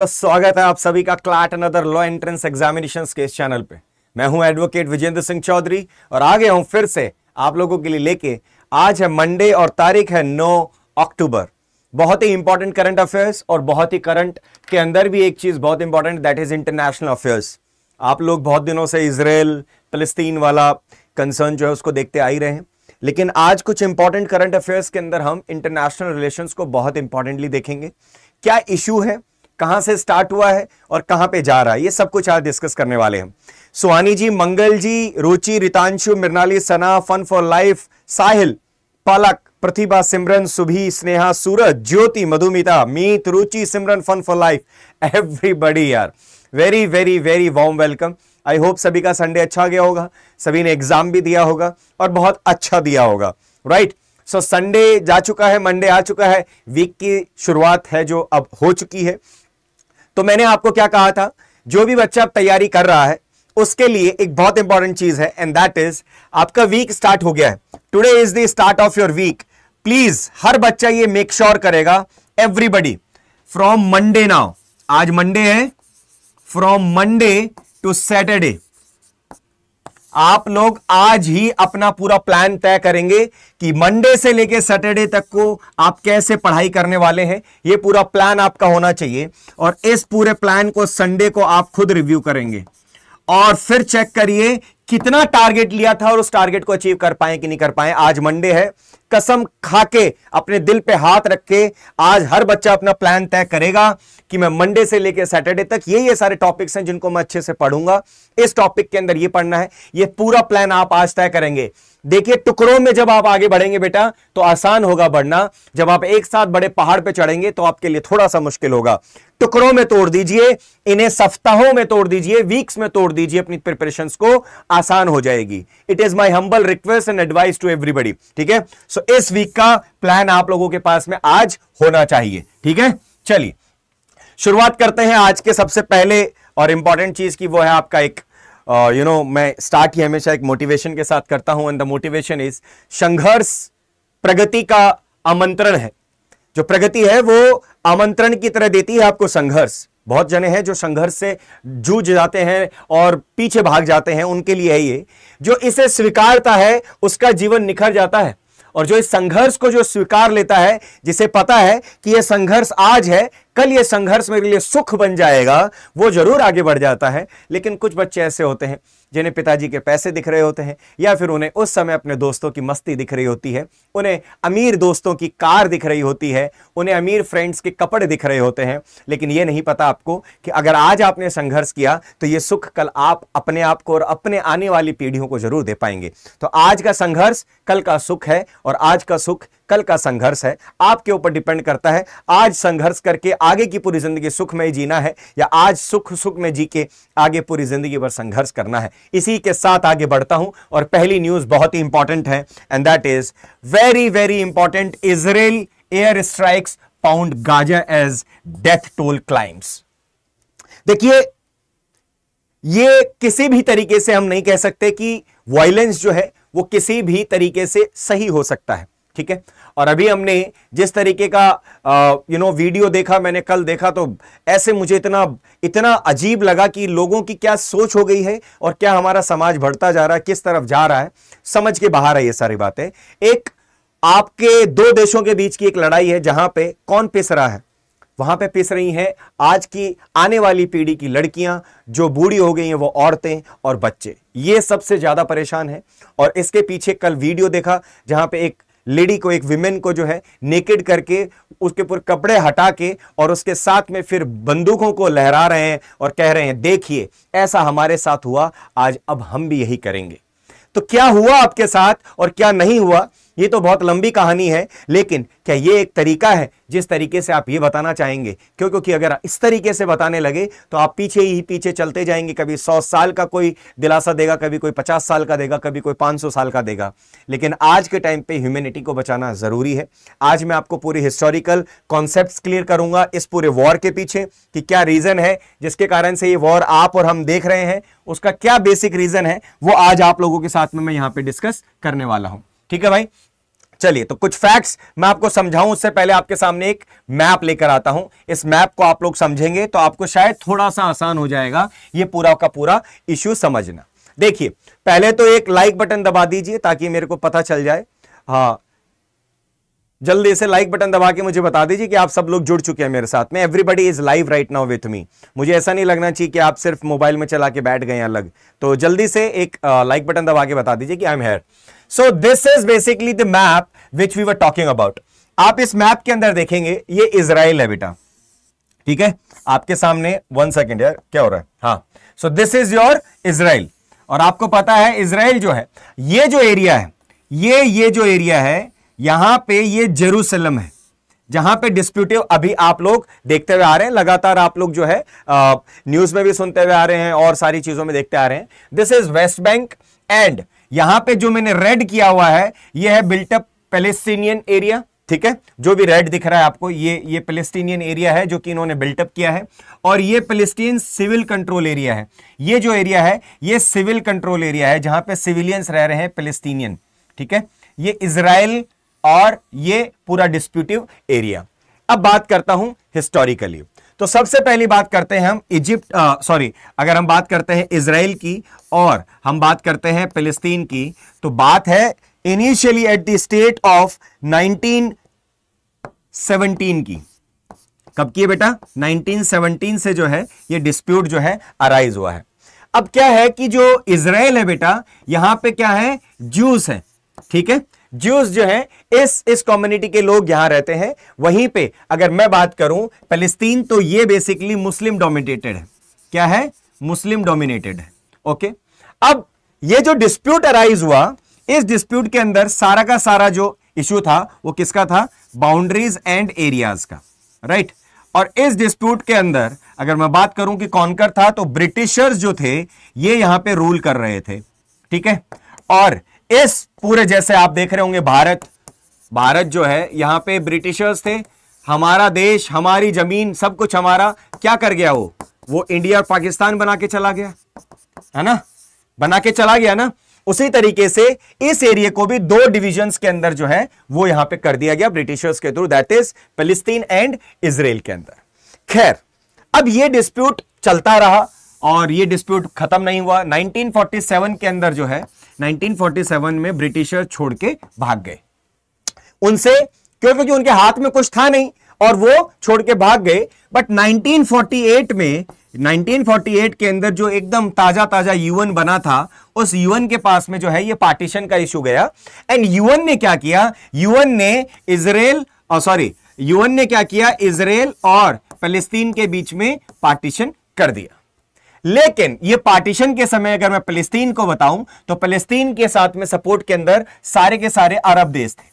तो स्वागत है आप सभी का CLAT and other law entrance examination के इस चैनल पे मैं हूं एडवोकेट विजेंद्र सिंह चौधरी और आ गया हूं फिर से आप लोगों के लिए लेके आज है मंडे और तारीख है 9 अक्टूबर बहुत ही इंपॉर्टेंट करंट अफेयर्स और बहुत ही करंट के अंदर भी एक चीज बहुत important that is international affairs आप लोग बहुत दिनों से इसराइल फलस्तीन वाला कंसर्न जो है उसको देखते आ ही रहे हैं लेकिन आज कुछ इंपॉर्टेंट करंट अफेयर्स के अंदर हम इंटरनेशनल रिलेशन को बहुत इंपॉर्टेंटली देखेंगे क्या इशू है कहां से स्टार्ट हुआ है और कहां पे जा रहा है ये सब कुछ आज डिस्कस करने वाले हैं Suhani ji Mangal ji Ruchi Ritanshu Mrinali Sana fun for life Sahil Palak Pratibha Simran Subhi Sneha Suraj Jyoti Madhumita Meet Ruchi Simran fun for life everybody यार very very very warm welcome I hope सभी का संडे अच्छा गया होगा सभी ने एग्जाम भी दिया होगा और बहुत अच्छा दिया होगा right right? So so, Sunday जा चुका है मंडे आ चुका है वीक की शुरुआत है जो अब हो चुकी है तो मैंने आपको क्या कहा था जो भी बच्चा तैयारी कर रहा है उसके लिए एक बहुत इंपॉर्टेंट चीज है एंड दैट इज आपका वीक स्टार्ट हो गया है today is the start of your week please हर बच्चा ये मेक श्योर sure करेगा एवरीबडी फ्रॉम मंडे नाउ आज मंडे है फ्रॉम मंडे टू सैटरडे आप लोग आज ही अपना पूरा प्लान तय करेंगे कि मंडे से लेकर सैटरडे तक को आप कैसे पढ़ाई करने वाले हैं यह पूरा प्लान आपका होना चाहिए और इस पूरे प्लान को संडे को आप खुद रिव्यू करेंगे और फिर चेक करिए कितना टारगेट लिया था और उस टारगेट को अचीव कर पाए कि नहीं कर पाए आज मंडे है कसम खा के अपने दिल पे हाथ रख के आज हर बच्चा अपना प्लान तय करेगा कि मैं मंडे से लेकर सैटरडे तक ये ये सारे टॉपिक्स हैं जिनको मैं अच्छे से पढ़ूंगा इस टॉपिक के अंदर ये पढ़ना है ये पूरा प्लान आप आज तय करेंगे देखिए टुकड़ों में जब आप आगे बढ़ेंगे बेटा तो आसान होगा बढ़ना जब आप एक साथ बड़े पहाड़ पे चढ़ेंगे तो आपके लिए थोड़ा सा मुश्किल होगा टुकड़ों में तोड़ दीजिए इन्हें सप्ताहों में तोड़ दीजिए वीक्स में तोड़ दीजिए अपनी प्रिपरेशन को आसान हो जाएगी it is my humble request and advice to everybody ठीक है सो इस वीक का प्लान आप लोगों के पास में आज होना चाहिए ठीक है चलिए शुरुआत करते हैं आज के सबसे पहले और इंपॉर्टेंट चीज की वो है आपका एक यू uh, नो मैं स्टार्ट ही हमेशा एक मोटिवेशन के साथ करता हूं एंड द मोटिवेशन इज संघर्ष प्रगति का आमंत्रण है जो प्रगति है वो आमंत्रण की तरह देती है आपको संघर्ष बहुत जने हैं जो संघर्ष से जूझ जाते हैं और पीछे भाग जाते हैं उनके लिए है ये जो इसे स्वीकारता है उसका जीवन निखर जाता है और जो इस संघर्ष को जो स्वीकार लेता है जिसे पता है कि यह संघर्ष आज है कल यह संघर्ष मेरे लिए सुख बन जाएगा वो जरूर आगे बढ़ जाता है लेकिन कुछ बच्चे ऐसे होते हैं जिन्हें पिताजी के पैसे दिख रहे होते हैं या फिर उन्हें उस समय अपने दोस्तों की मस्ती दिख रही होती है उन्हें अमीर दोस्तों की कार दिख रही होती है उन्हें अमीर फ्रेंड्स के कपड़े दिख रहे होते हैं लेकिन ये नहीं पता आपको कि अगर आज आपने संघर्ष किया तो ये सुख कल आप अपने आप को और अपने आने वाली पीढ़ियों को जरूर दे पाएंगे तो आज का संघर्ष कल का सुख है और आज का सुख कल का संघर्ष है आपके ऊपर डिपेंड करता है आज संघर्ष करके आगे की पूरी जिंदगी सुख में जीना है या आज सुख सुख में जी के आगे पूरी जिंदगी पर संघर्ष करना है इसी के साथ आगे बढ़ता हूं और पहली न्यूज बहुत ही इंपॉर्टेंट है and that is very very important Israel air strikes pound Gaza as death toll climbs देखिए ये किसी भी तरीके से हम नहीं कह सकते कि वायलेंस जो है वो किसी भी तरीके से सही हो सकता है ठीक है और अभी हमने जिस तरीके का यू नो वीडियो देखा मैंने कल देखा तो ऐसे मुझे इतना इतना अजीब लगा कि लोगों की क्या सोच हो गई है और क्या हमारा समाज बढ़ता जा रहा है किस तरफ जा रहा है समझ के बाहर है ये सारी बातें एक आपके दो देशों के बीच की एक लड़ाई है जहां पे कौन पिस रहा है वहां पे पिस रही हैं आज की आने वाली पीढ़ी की लड़कियां जो बूढ़ी हो गई हैं वो औरतें और बच्चे ये सबसे ज़्यादा परेशान है और इसके पीछे कल वीडियो देखा जहां पे एक लेडी को एक विमेन को जो है नेकेड करके उसके ऊपर कपड़े हटा के और उसके साथ में फिर बंदूकों को लहरा रहे हैं और कह रहे हैं देखिए ऐसा हमारे साथ हुआ आज अब हम भी यही करेंगे तो क्या हुआ आपके साथ और क्या नहीं हुआ ये तो बहुत लंबी कहानी है लेकिन क्या ये एक तरीका है जिस तरीके से आप ये बताना चाहेंगे क्यों क्योंकि अगर इस तरीके से बताने लगे तो आप पीछे ही पीछे चलते जाएंगे कभी सौ साल का कोई दिलासा देगा कभी कोई पचास साल का देगा कभी कोई पाँच सौ साल का देगा लेकिन आज के टाइम पे ह्यूमेनिटी को बचाना ज़रूरी है आज मैं आपको पूरे हिस्टोरिकल कॉन्सेप्ट क्लियर करूंगा इस पूरे वॉर के पीछे कि क्या रीज़न है जिसके कारण से ये वॉर आप और हम देख रहे हैं उसका क्या बेसिक रीज़न है वो आज आप लोगों के साथ में मैं यहाँ पर डिस्कस करने वाला हूँ ठीक है भाई चलिए तो कुछ फैक्ट्स मैं आपको समझाऊं उससे पहले आपके सामने एक मैप लेकर आता हूं इस मैप को आप लोग समझेंगे तो आपको शायद थोड़ा सा आसान हो जाएगा ये पूरा का पूरा इश्यू समझना देखिए पहले तो एक लाइक बटन दबा दीजिए ताकि मेरे को पता चल जाए हाँ जल्दी से लाइक बटन दबा के मुझे बता दीजिए कि आप सब लोग जुड़ चुके हैं मेरे साथ में everybody is live right now with me मुझे ऐसा नहीं लगना चाहिए कि आप सिर्फ मोबाइल में चला के बैठ गए अलग तो जल्दी से एक लाइक बटन दबा के बता दीजिए कि I am here so this is basically the map which we were talking about आप इस मैप के अंदर देखेंगे ये इसराइल है बेटा ठीक है आपके सामने वन सेकेंड यार क्या हो रहा है हाँ so this is your Israel और आपको पता है इसराइल जो है ये जो एरिया है ये ये जो एरिया है यहां पे ये जेरूसलम है जहां पे डिस्प्यूटिव अभी आप लोग देखते हुए आ रहे हैं लगातार आप लोग जो है न्यूज में भी सुनते हुए आ रहे हैं और सारी चीजों में देखते आ रहे हैं this is West Bank and यहां पे जो मैंने रेड किया हुआ है यह है बिल्टअप पेलेस्टीनियन एरिया ठीक है जो भी रेड दिख रहा है आपको ये ये पेलेस्टीनियन एरिया है जो कि इन्होंने बिल्टअप किया है और ये पेलेस्टीन सिविल कंट्रोल एरिया है ये जो एरिया है ये सिविल कंट्रोल एरिया है जहां पे सिविलियंस रह रहे हैं पेलेस्टीनियन ठीक है ये इसराइल और ये पूरा डिस्प्यूटिव एरिया अब बात करता हूं हिस्टोरिकली तो सबसे पहली बात करते हैं हम इजिप्ट सॉरी अगर हम बात करते हैं इसराइल की और हम बात करते हैं फिलिस्तीन की तो बात है initially at the state of 1917 की कब की है बेटा 1917 से जो है ये डिस्प्यूट जो है अराइज हुआ है अब क्या है कि जो इसराइल है बेटा यहां पे क्या है ज्यूस है ठीक है ज्यूस जो है इस इस कम्युनिटी के लोग यहां रहते हैं वहीं पे अगर मैं बात करूं फलिस्तीन तो ये बेसिकली मुस्लिम डोमिनेटेड है क्या है मुस्लिम डोमिनेटेड है ओके अब ये जो डिस्प्यूट अराइज हुआ इस डिस्प्यूट के अंदर सारा का सारा जो इश्यू था वो किसका था बाउंड्रीज एंड एरियाज का राइट right? और इस डिस्प्यूट के अंदर अगर मैं बात करूं कि कर था तो ब्रिटिशर्स जो थे ये यहां पे रूल कर रहे थे ठीक है और इस पूरे जैसे आप देख रहे होंगे भारत भारत जो है यहां पे ब्रिटिशर्स थे हमारा देश हमारी जमीन सब कुछ हमारा क्या कर गया वो वो इंडिया और पाकिस्तान बना के चला गया है ना बना के चला गया ना उसी तरीके से इस एरिया को भी दो डिविजन के अंदर जो है वो यहां पे कर दिया गया ब्रिटिशर्स के थ्रू दैट इज फलिस्तीन एंड इसराइल के अंदर खैर अब ये डिस्प्यूट चलता रहा और ये डिस्प्यूट खत्म नहीं हुआ 1947 के अंदर जो है 1947 में ब्रिटिशर छोड़ के भाग गए उनसे क्यों क्योंकि उनके हाथ में कुछ था नहीं और वो छोड़ के भाग गए बट 1948 में 1948 के अंदर जो एकदम ताजा ताजा यूएन बना था उस यूएन के पास में जो है ये पार्टीशन का इश्यू गया एंड यूएन ने क्या किया यूएन ने इसराइल सॉरी यूएन ने क्या किया इसराइल और फलस्तीन के बीच में पार्टीशन कर दिया लेकिन ये पार्टीशन के समय अगर मैं फलस्तीन को बताऊं तो फलस्तीन के साथ में सपोर्ट के अंदर सारे के सारे अरब देश थे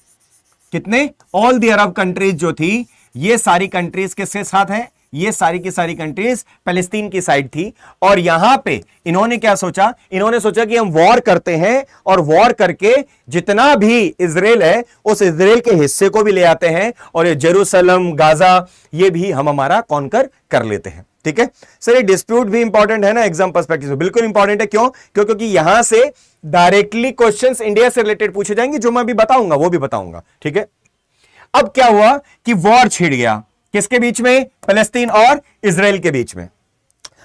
कितने ऑल दी अरब कंट्रीज जो थी ये सारी कंट्रीज किसके साथ है ये सारी की सारी कंट्रीज फलस्तीन की साइड थी और यहां पे इन्होंने क्या सोचा इन्होंने सोचा कि हम वॉर करते हैं और वॉर करके जितना भी इसराइल है उस इसराइल के हिस्से को भी ले आते हैं और ये जेरूसलम गाजा ये भी हम हमारा कौन कर लेते हैं ठीक है सर ये डिस्प्यूट भी इंपॉर्टेंट है ना एग्जाम परस्पेक्टिव से बिल्कुल इंपॉर्टेंट है क्यों क्यों क्योंकि यहां से डायरेक्टली क्वेश्चंस इंडिया से रिलेटेड पूछे जाएंगे जो मैं अभी बताऊंगा वो भी बताऊंगा ठीक है अब क्या हुआ कि वॉर छिड़ गया किसके बीच में फलस्तीन और इसराइल के बीच में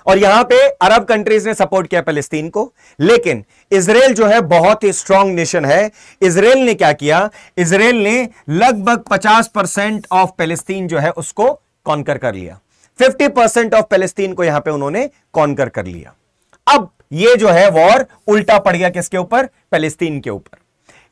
और यहां पे अरब कंट्रीज ने सपोर्ट किया फलस्तीन को लेकिन इसराइल जो है बहुत ही स्ट्रांग नेशन है इसराइल ने क्या किया इसराइल ने लगभग 50 परसेंट ऑफ फलस्तीन जो है उसको कॉन्कर कर लिया फिफ्टी परसेंट ऑफ पैलेस्तीन को यहां पे उन्होंने कॉन्कर कर लिया अब ये जो है वॉर उल्टा पड़ गया किसके ऊपर पैलेस्तीन के ऊपर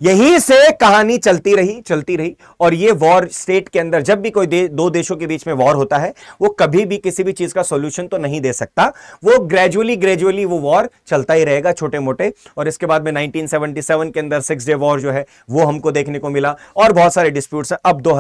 यहीं से कहानी चलती रही चलती रही और ये वॉर स्टेट के अंदर जब भी कोई दे, दो देशों के बीच में वॉर होता है वो कभी भी किसी भी चीज का सोल्यूशन तो नहीं दे सकता वो ग्रेजुअली ग्रेजुअली वो वॉर चलता ही रहेगा छोटे मोटे और इसके बाद में 1977 के अंदर सिक्स डे वॉर जो है वो हमको देखने को मिला और बहुत सारे डिस्प्यूट्स है अब दो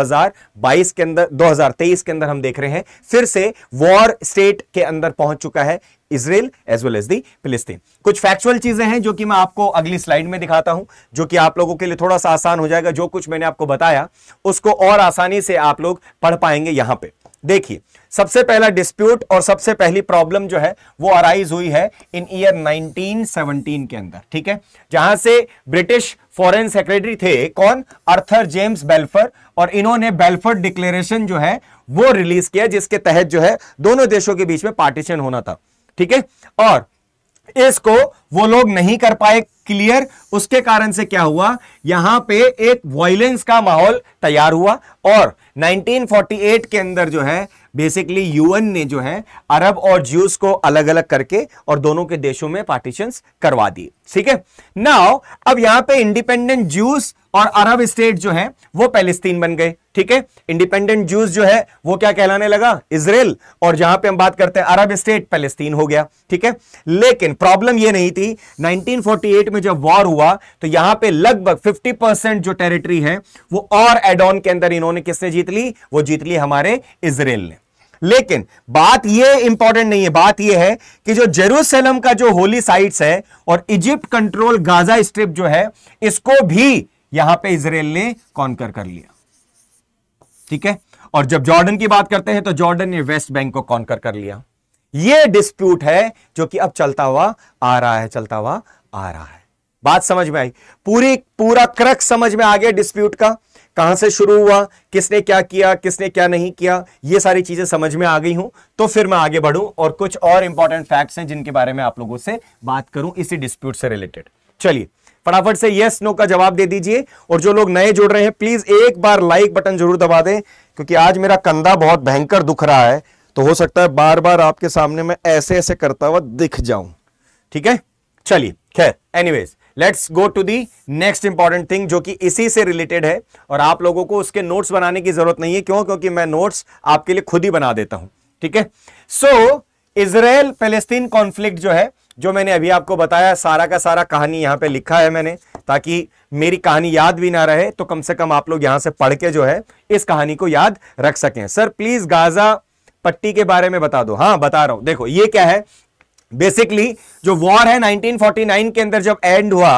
के अंदर दो के अंदर हम देख रहे हैं फिर से वॉर स्टेट के अंदर पहुंच चुका है Israel as well as the फिलिस्तीन कुछ फैक्चुअल चीजें हैं जो कि मैं आपको अगली स्लाइड में दिखाता हूं जो कि आप लोगों के लिए थोड़ा सा आसान हो जाएगा जो कुछ मैंने आपको बताया उसको और आसानी से आप लोग पढ़ पाएंगे यहां पर देखिए सबसे पहला डिस्प्यूट और सबसे पहली प्रॉब्लम जो है वो अराइज हुई है इन ईयर 1917 के अंदर ठीक है जहां से ब्रिटिश फॉरेन सेक्रेटरी थे कौन अर्थर जेम्स बेल्फर और इन्होंने बेल्फर डिक्लेरेशन जो है वो रिलीज किया जिसके तहत जो है दोनों देशों के बीच में पार्टीशन होना था ठीक है और इसको वो लोग नहीं कर पाए क्लियर उसके कारण से क्या हुआ यहां पे एक वॉयलेंस का माहौल तैयार हुआ और 1948 के अंदर जो है बेसिकली यूएन ने जो है अरब और ज्यूस को अलग अलग करके और दोनों के देशों में पार्टीशन करवा दिए ठीक है नाउ अब यहां पे इंडिपेंडेंट ज्यूस और अरब स्टेट जो है वो पैलेस्तीन बन गए ठीक है इंडिपेंडेंट ज्यूस जो है वो क्या कहलाने लगा इसराइल और जहां पे हम बात करते हैं अरब स्टेट पैलेस्तीन हो गया ठीक है लेकिन प्रॉब्लम ये नहीं थी 1948 में जब वॉर हुआ तो यहां पे लगभग 50 परसेंट जो टेरिटरी है वो और एडॉन के अंदर इन्होंने किससे जीत ली वो जीत ली हमारे इसराइल ने लेकिन बात ये इंपॉर्टेंट नहीं है बात ये है कि जो जेरूसलम का जो होली साइट्स है और इजिप्ट कंट्रोल गाजा स्ट्रिप जो है इसको भी यहां पे इसराइल ने कॉन्कर कर लिया ठीक है और जब जॉर्डन की बात करते हैं तो जॉर्डन ने वेस्ट बैंक को कॉन्कर कर लिया ये डिस्प्यूट है जो कि अब चलता हुआ आ रहा है चलता हुआ आ रहा है बात समझ में आई पूरी पूरा क्रक समझ में आ गया डिस्प्यूट का कहां से शुरू हुआ किसने क्या किया किसने क्या नहीं किया ये सारी चीजें समझ में आ गई हूं तो फिर मैं आगे बढ़ूं और कुछ और इंपॉर्टेंट फैक्ट्स हैं जिनके बारे में आप लोगों से बात करूं इसी डिस्प्यूट से रिलेटेड चलिए फटाफट से यस नो का जवाब दे दीजिए और जो लोग नए जुड़ रहे हैं प्लीज एक बार लाइक बटन जरूर दबा दें क्योंकि आज मेरा कंधा बहुत भयंकर दुख रहा है तो हो सकता है बार बार आपके सामने मैं ऐसे ऐसे करता हुआ दिख जाऊं ठीक है चलिए खैर anyways let's go to the next important thing जो कि इसी से रिलेटेड है और आप लोगों को उसके नोट्स बनाने की जरूरत नहीं है क्यों क्योंकि मैं नोट्स आपके लिए खुद ही बना देता हूं ठीक है सो इसराइल फेलेस्तीन कॉन्फ्लिक्ट जो है जो मैंने अभी आपको बताया सारा का सारा कहानी यहां पे लिखा है मैंने ताकि मेरी कहानी याद भी ना रहे तो कम से कम आप लोग यहां से पढ़ के जो है इस कहानी को याद रख सकें सर प्लीज गाजा पट्टी के बारे में बता दो हाँ बता रहा हूं देखो ये क्या है बेसिकली जो वॉर है 1949 के अंदर जब एंड हुआ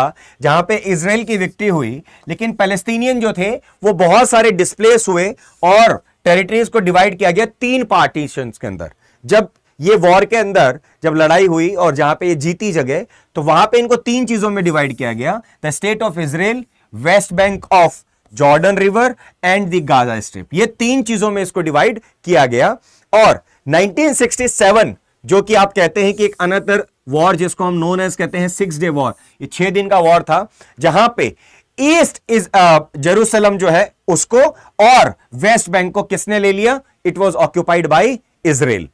जहां पे इसराइल की विक्ट्री हुई लेकिन पैलेस्टीनियन जो थे वो बहुत सारे डिस्प्लेस हुए और टेरिटरीज को डिवाइड किया गया तीन पार्टीशन के अंदर जब ये वॉर के अंदर जब लड़ाई हुई और जहां पे ये जीती जगह तो वहां पे इनको तीन चीजों में डिवाइड किया गया the state of Israel West Bank of Jordan river and the Gaza strip ये तीन चीजों में इसको डिवाइड किया गया और 1967 जो कि आप कहते हैं कि एक अनतर वॉर जिसको हम नोन एज कहते हैं सिक्स डे वॉर ये छह दिन का वॉर था जहां पे ईस्ट इज जेरूसलम जो है उसको और वेस्ट बैंक को किसने ले लिया it was occupied by Israel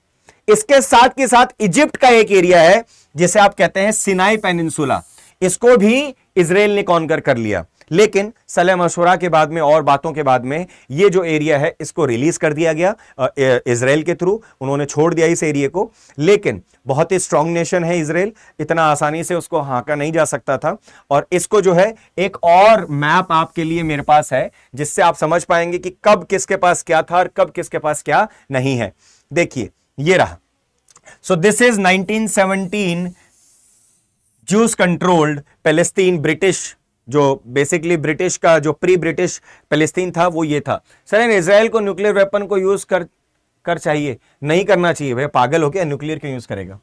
इसके साथ के साथ इजिप्ट का एक एरिया है जिसे आप कहते हैं सिनाई पेनिनसुला इसको भी इसराइल ने कर कर लिया लेकिन सलह मशुरा के बाद में और बातों के बाद में ये जो एरिया है इसको रिलीज़ कर दिया गया इसराइल के थ्रू उन्होंने छोड़ दिया इस एरिया को लेकिन बहुत ही स्ट्रांग नेशन है इसराइल इतना आसानी से उसको हाँका नहीं जा सकता था और इसको जो है एक और मैप आपके लिए मेरे पास है जिससे आप समझ पाएंगे कि कब किसके पास क्या था और कब किसके पास क्या नहीं है देखिए ये रहा so this is nineteen Jews controlled Palestine British जो बेसिकली ब्रिटिश का जो प्री ब्रिटिश फलिस्तीन था वो ये था सर इसराइल को न्यूक्लियर वेपन को यूज़ कर कर चाहिए नहीं करना चाहिए भाई पागल हो गया न्यूक्लियर क्यों यूज़ करेगा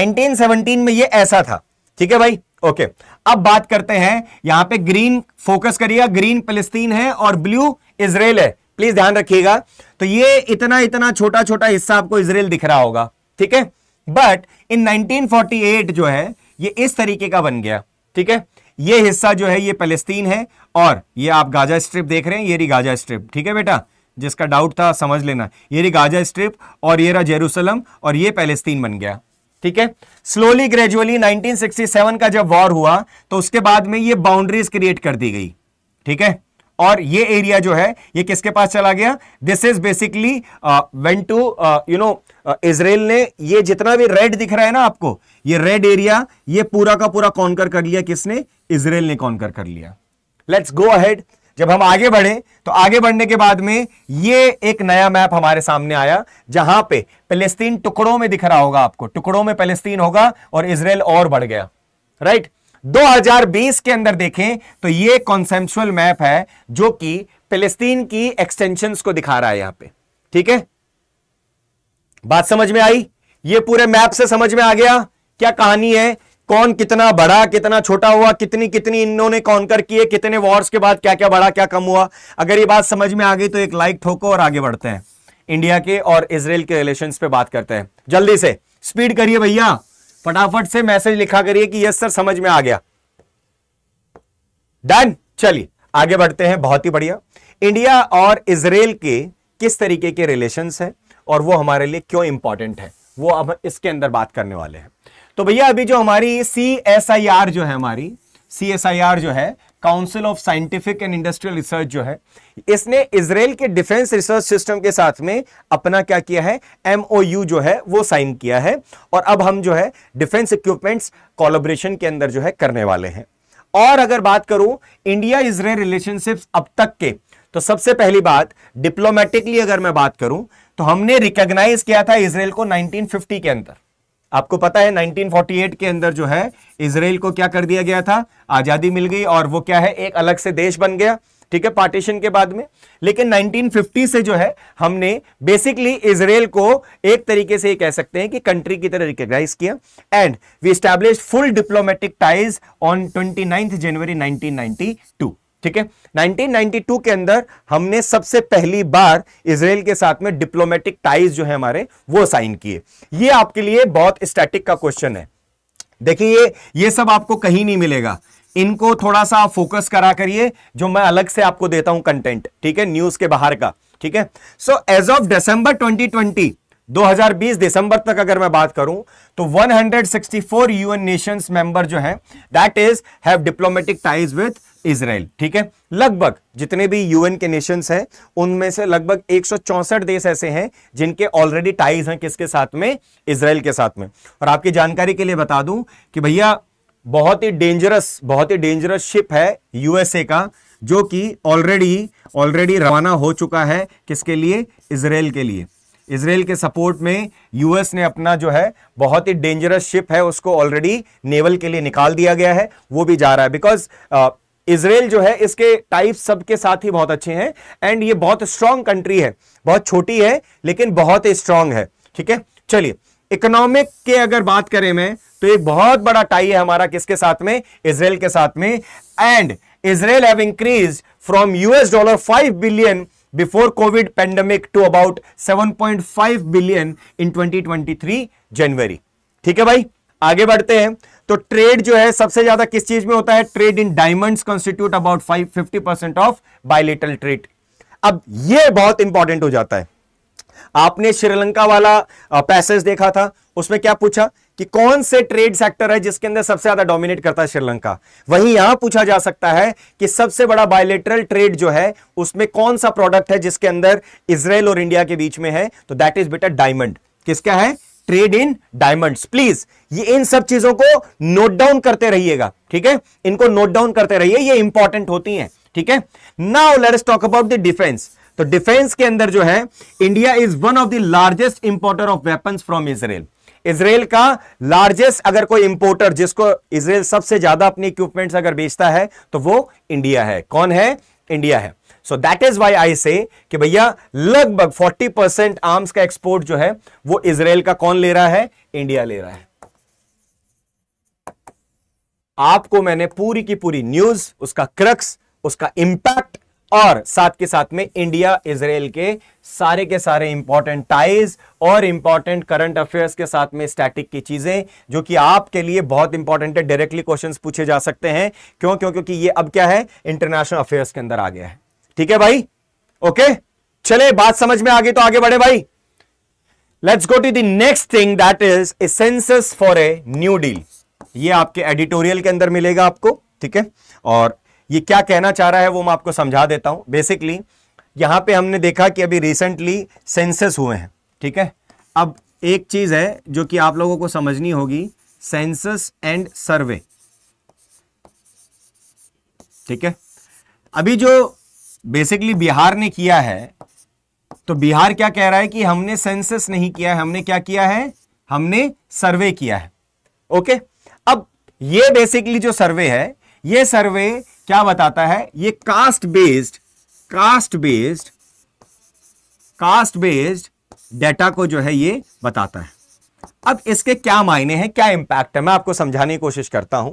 1917 में ये ऐसा था ठीक है भाई ओके अब बात करते हैं यहां पे ग्रीन फोकस करिएगा ग्रीन फलिस्तीन है और ब्लू इसराइल है प्लीज ध्यान रखिएगा तो ये इतना इतना छोटा छोटा हिस्सा आपको इसराइल दिख रहा होगा ठीक है बट इन नाइनटीन जो है ये इस तरीके का बन गया ठीक है ये हिस्सा जो है ये फलस्तीन है और ये आप गाजा स्ट्रिप देख रहे हैं ये रही गाजा स्ट्रिप ठीक है बेटा जिसका डाउट था समझ लेना ये रही गाजा स्ट्रिप और ये रहा जेरूसलम और ये फलस्तीन बन गया ठीक है स्लोली ग्रेजुअली 1967 का जब वॉर हुआ तो उसके बाद में ये बाउंड्रीज क्रिएट कर दी गई ठीक है और ये एरिया जो है ये किसके पास चला गया this is basically when to you know Israel ने ये जितना भी रेड दिख रहा है ना आपको ये रेड एरिया ये पूरा का पूरा कॉन्कर कर लिया किसने इसराइल ने कॉन्कर कर लिया लेट्स गो अहेड जब हम आगे बढ़े तो आगे बढ़ने के बाद में ये एक नया मैप हमारे सामने आया जहां पे पेलेस्तीन टुकड़ों में दिख रहा होगा आपको टुकड़ों में पेलेस्तीन होगा और इसराइल और बढ़ गया राइट right? 2020 के अंदर देखें तो ये कॉन्सेंशुअल मैप है जो कि फिलिस्तीन की एक्सटेंशन को दिखा रहा है यहां पे ठीक है बात समझ में आई ये पूरे मैप से समझ में आ गया क्या कहानी है कौन कितना बड़ा कितना छोटा हुआ कितनी कितनी इन्होंने कर किए कितने वॉर्स के बाद क्या क्या बड़ा क्या कम हुआ अगर ये बात समझ में आ गई तो एक लाइक ठोको और आगे बढ़ते हैं इंडिया के और इसराइल के रिलेशन पे बात करते हैं जल्दी से स्पीड करिए भैया फटाफट से मैसेज लिखा करिए कि यस सर समझ में आ गया डन चलिए आगे बढ़ते हैं बहुत ही बढ़िया इंडिया और इसराइल के किस तरीके के रिलेशन है और वो हमारे लिए क्यों इंपॉर्टेंट है वो अब इसके अंदर बात करने वाले हैं तो भैया अभी जो हमारी सी एस आई आर जो है हमारी सी जो है council of scientific and industrial research जो है इसने इसराइल के डिफेंस रिसर्च सिस्टम के साथ में अपना क्या किया है एमओयू जो है वो साइन किया है और अब हम जो है डिफेंस इक्विपमेंट्स कोलोब्रेशन के अंदर जो है करने वाले हैं और अगर बात करूं इंडिया इसराइल रिलेशनशिप अब तक के तो सबसे पहली बात डिप्लोमेटिकली अगर मैं बात करूं तो हमने रिकॉग्नाइज किया था इसराइल को 1950 के अंदर आपको पता है 1948 के अंदर जो है इसराइल को क्या कर दिया गया था आज़ादी मिल गई और वो क्या है एक अलग से देश बन गया ठीक है पार्टीशन के बाद में लेकिन 1950 से जो है हमने बेसिकली इसराइल को एक तरीके से कह सकते हैं कि कंट्री की तरह रिकग्नाइज किया and we establish full diplomatic ties on twenty January nineteen ठीक है 1992 के अंदर हमने सबसे पहली बार इसराइल के साथ में डिप्लोमेटिक टाइज जो है हमारे वो साइन किए ये आपके लिए बहुत स्टैटिक का क्वेश्चन है देखिए ये ये सब आपको कहीं नहीं मिलेगा इनको थोड़ा सा फोकस करा करिए जो मैं अलग से आपको देता हूं कंटेंट ठीक है न्यूज के बाहर का ठीक है सो एज ऑफ दिसंबर 2020 2020 दिसंबर तक अगर मैं बात करूं तो 164 यूएन नेशंस मेंबर जो हैं that is have diplomatic ties with Israel ठीक है लगभग जितने भी यूएन के नेशंस हैं उनमें से लगभग एक देश ऐसे हैं जिनके ऑलरेडी टाइज हैं किसके साथ में इसराइल के साथ में और आपकी जानकारी के लिए बता दूं कि भैया बहुत ही डेंजरस बहुत ही डेंजरस शिप है यूएसए का जो कि ऑलरेडी ऑलरेडी रवाना हो चुका है किसके लिए इसराइल के लिए इसराइल के सपोर्ट में यूएस ने अपना जो है बहुत ही डेंजरस शिप है उसको ऑलरेडी नेवल के लिए निकाल दिया गया है वो भी जा रहा है बिकॉज इसराइल जो है इसके टाइप सबके साथ ही बहुत अच्छे हैं एंड ये बहुत स्ट्रांग कंट्री है बहुत छोटी है लेकिन बहुत स्ट्रांग है ठीक है चलिए इकोनॉमिक के अगर बात करें मैं तो एक बहुत बड़ा टाई है हमारा किसके साथ में इसराइल के साथ में and Israel have increase from US dollar five billion before covid pandemic to about 7.5 billion in 2023 January ठीक है भाई आगे बढ़ते हैं तो ट्रेड जो है सबसे ज्यादा किस चीज में होता है trade in diamonds constitute about five fifty percent of bilateral trade अब यह बहुत इंपॉर्टेंट हो जाता है आपने श्रीलंका वाला पैसेज देखा था उसमें क्या पूछा कि कौन से ट्रेड सेक्टर है जिसके अंदर सबसे ज्यादा डोमिनेट करता है श्रीलंका वहीं यहां पूछा जा सकता है कि सबसे बड़ा बायोलेटरल ट्रेड जो है उसमें कौन सा प्रोडक्ट है जिसके अंदर इसराइल और इंडिया के बीच में है तो दैट इज बेटर डायमंड किसका है ट्रेड इन डायमंड्स प्लीज ये इन सब चीजों को नोट डाउन करते रहिएगा ठीक है इनको नोट डाउन करते रहिए ये इंपॉर्टेंट होती हैं ठीक है now let talk about the defence तो डिफेंस के अंदर जो है India is one of the largest importer of weapon from Israel Israel का लार्जेस्ट अगर कोई इंपोर्टर जिसको इसराइल सबसे ज्यादा अपनी इक्विपमेंट अगर बेचता है तो वो इंडिया है कौन है इंडिया है so that is why I say कि भैया लगभग 40 परसेंट आर्म्स का एक्सपोर्ट जो है वो इसराइल का कौन ले रहा है इंडिया ले रहा है आपको मैंने पूरी की पूरी न्यूज उसका क्रक्स उसका इंपैक्ट और साथ के साथ में इंडिया इसराइल के सारे के सारे इंपॉर्टेंट टाइज और इंपॉर्टेंट करंट अफेयर्स के साथ में स्टैटिक की चीजें जो कि आपके लिए बहुत इंपॉर्टेंट है डायरेक्टली क्वेश्चंस पूछे जा सकते हैं क्यों क्यों क्योंकि ये अब क्या है इंटरनेशनल अफेयर्स के अंदर आ गया है ठीक है भाई ओके चले बात समझ में आ गई तो आगे बढ़े भाई let's go to next thing that is a census for a new deal ये आपके एडिटोरियल के अंदर मिलेगा आपको ठीक है और ये क्या कहना चाह रहा है वो मैं आपको समझा देता हूं बेसिकली यहां पे हमने देखा कि अभी रिसेंटली सेंसस हुए हैं ठीक है अब एक चीज है जो कि आप लोगों को समझनी होगी सेंसस एंड सर्वे ठीक है अभी जो बेसिकली बिहार ने किया है तो बिहार क्या कह रहा है कि हमने सेंसस नहीं किया है हमने क्या किया है हमने सर्वे किया है ओके अब ये बेसिकली जो सर्वे है ये सर्वे क्या बताता है ये caste based caste based caste based data को जो है ये बताता है अब इसके क्या मायने हैं क्या इंपैक्ट है मैं आपको समझाने की कोशिश करता हूं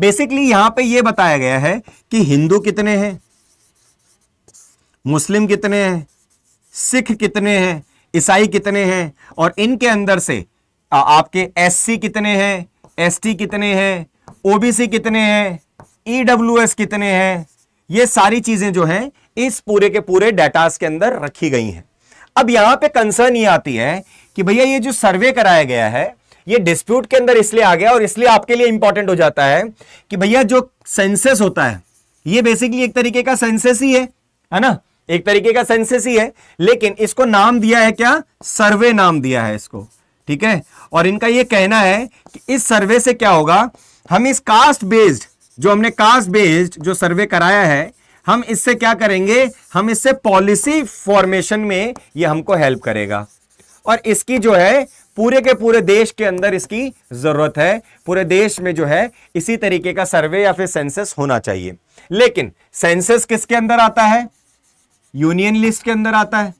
बेसिकली यहां पे ये बताया गया है कि हिंदू कितने हैं मुस्लिम कितने हैं सिख कितने हैं ईसाई कितने हैं और इनके अंदर से आपके एससी कितने हैं एसटी कितने हैं ओबीसी कितने हैं ईडब्ल्यूएस e कितने हैं ये सारी चीजें जो हैं इस पूरे के पूरे डेटास के अंदर रखी गई हैं अब यहां पे कंसर्न ये आती है कि भैया ये जो सर्वे कराया गया है ये डिस्प्यूट के अंदर इसलिए आ गया और इसलिए आपके लिए इंपॉर्टेंट हो जाता है कि भैया जो सेंसेस होता है ये बेसिकली एक तरीके का सेंसेस ही है है ना एक तरीके का सेंसेस ही है लेकिन इसको नाम दिया है क्या सर्वे नाम दिया है इसको ठीक है और इनका यह कहना है कि इस सर्वे से क्या होगा हम इस कास्ट बेस्ड जो हमने कास्ट बेस्ड जो सर्वे कराया है हम इससे क्या करेंगे हम इससे पॉलिसी फॉर्मेशन में ये हमको हेल्प करेगा और इसकी जो है पूरे के पूरे देश के अंदर इसकी ज़रूरत है पूरे देश में जो है इसी तरीके का सर्वे या फिर सेंसस होना चाहिए लेकिन सेंसस किसके अंदर आता है यूनियन लिस्ट के अंदर आता है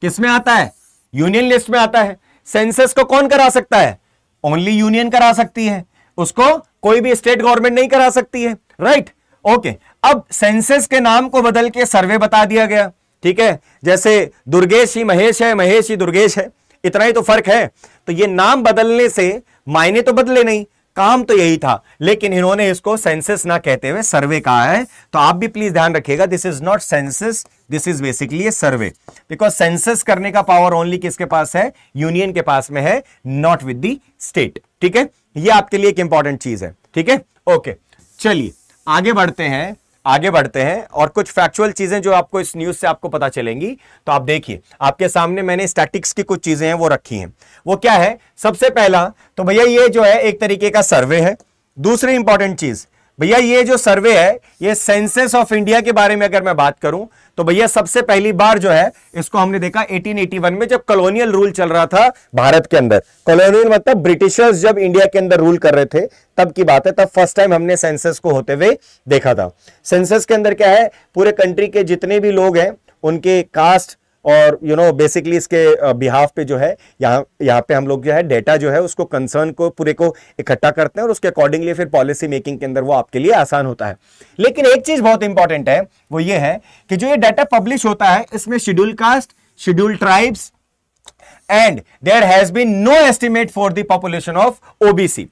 किसमें आता है यूनियन लिस्ट में आता है सेंसस को कौन करा सकता है ओनली यूनियन करा सकती है उसको कोई भी स्टेट गवर्नमेंट नहीं करा सकती है राइट ओके अब सेंसस के नाम को बदल के सर्वे बता दिया गया ठीक है जैसे दुर्गेश ही महेश है महेश ही दुर्गेश है इतना ही तो फर्क है तो ये नाम बदलने से मायने तो बदले नहीं काम तो यही था लेकिन इन्होंने इसको सेंसिस ना कहते हुए सर्वे कहा है तो आप भी प्लीज ध्यान रखिएगा this is not census this is basically a survey because census करने का पावर ओनली किसके पास है यूनियन के पास में है नॉट विद दी स्टेट ठीक है ये आपके लिए एक इंपॉर्टेंट चीज है ठीक है ओके चलिए आगे बढ़ते हैं आगे बढ़ते हैं और कुछ फैक्चुअल चीज़ें जो आपको इस न्यूज़ से आपको पता चलेंगी तो आप देखिए आपके सामने मैंने स्टैटिक्स की कुछ चीज़ें हैं वो रखी हैं वो क्या है सबसे पहला तो भैया ये जो है एक तरीके का सर्वे है दूसरी इंपॉर्टेंट चीज़ भैया ये जो सर्वे है ये सेंसेस ऑफ इंडिया के बारे में अगर मैं बात करूं तो भैया सबसे पहली बार जो है इसको हमने देखा 1881 में जब कॉलोनियल रूल चल रहा था भारत के अंदर कॉलोनियल मतलब ब्रिटिशर्स जब इंडिया के अंदर रूल कर रहे थे तब की बात है तब फर्स्ट टाइम हमने सेंसेस को होते हुए देखा था सेंसेस के अंदर क्या है पूरे कंट्री के जितने भी लोग हैं उनके कास्ट और यू नो बेसिकली इसके बिहाफ uh, पे जो है यहाँ यहाँ पे हम लोग जो है डेटा जो है उसको कंसर्न को पूरे को इकट्ठा करते हैं और उसके अकॉर्डिंगली फिर पॉलिसी मेकिंग के अंदर वो आपके लिए आसान होता है लेकिन एक चीज़ बहुत इंपॉर्टेंट है वो ये है कि जो ये डाटा पब्लिश होता है इसमें schedule caste schedule tribes and there has been no estimate for the population of OBC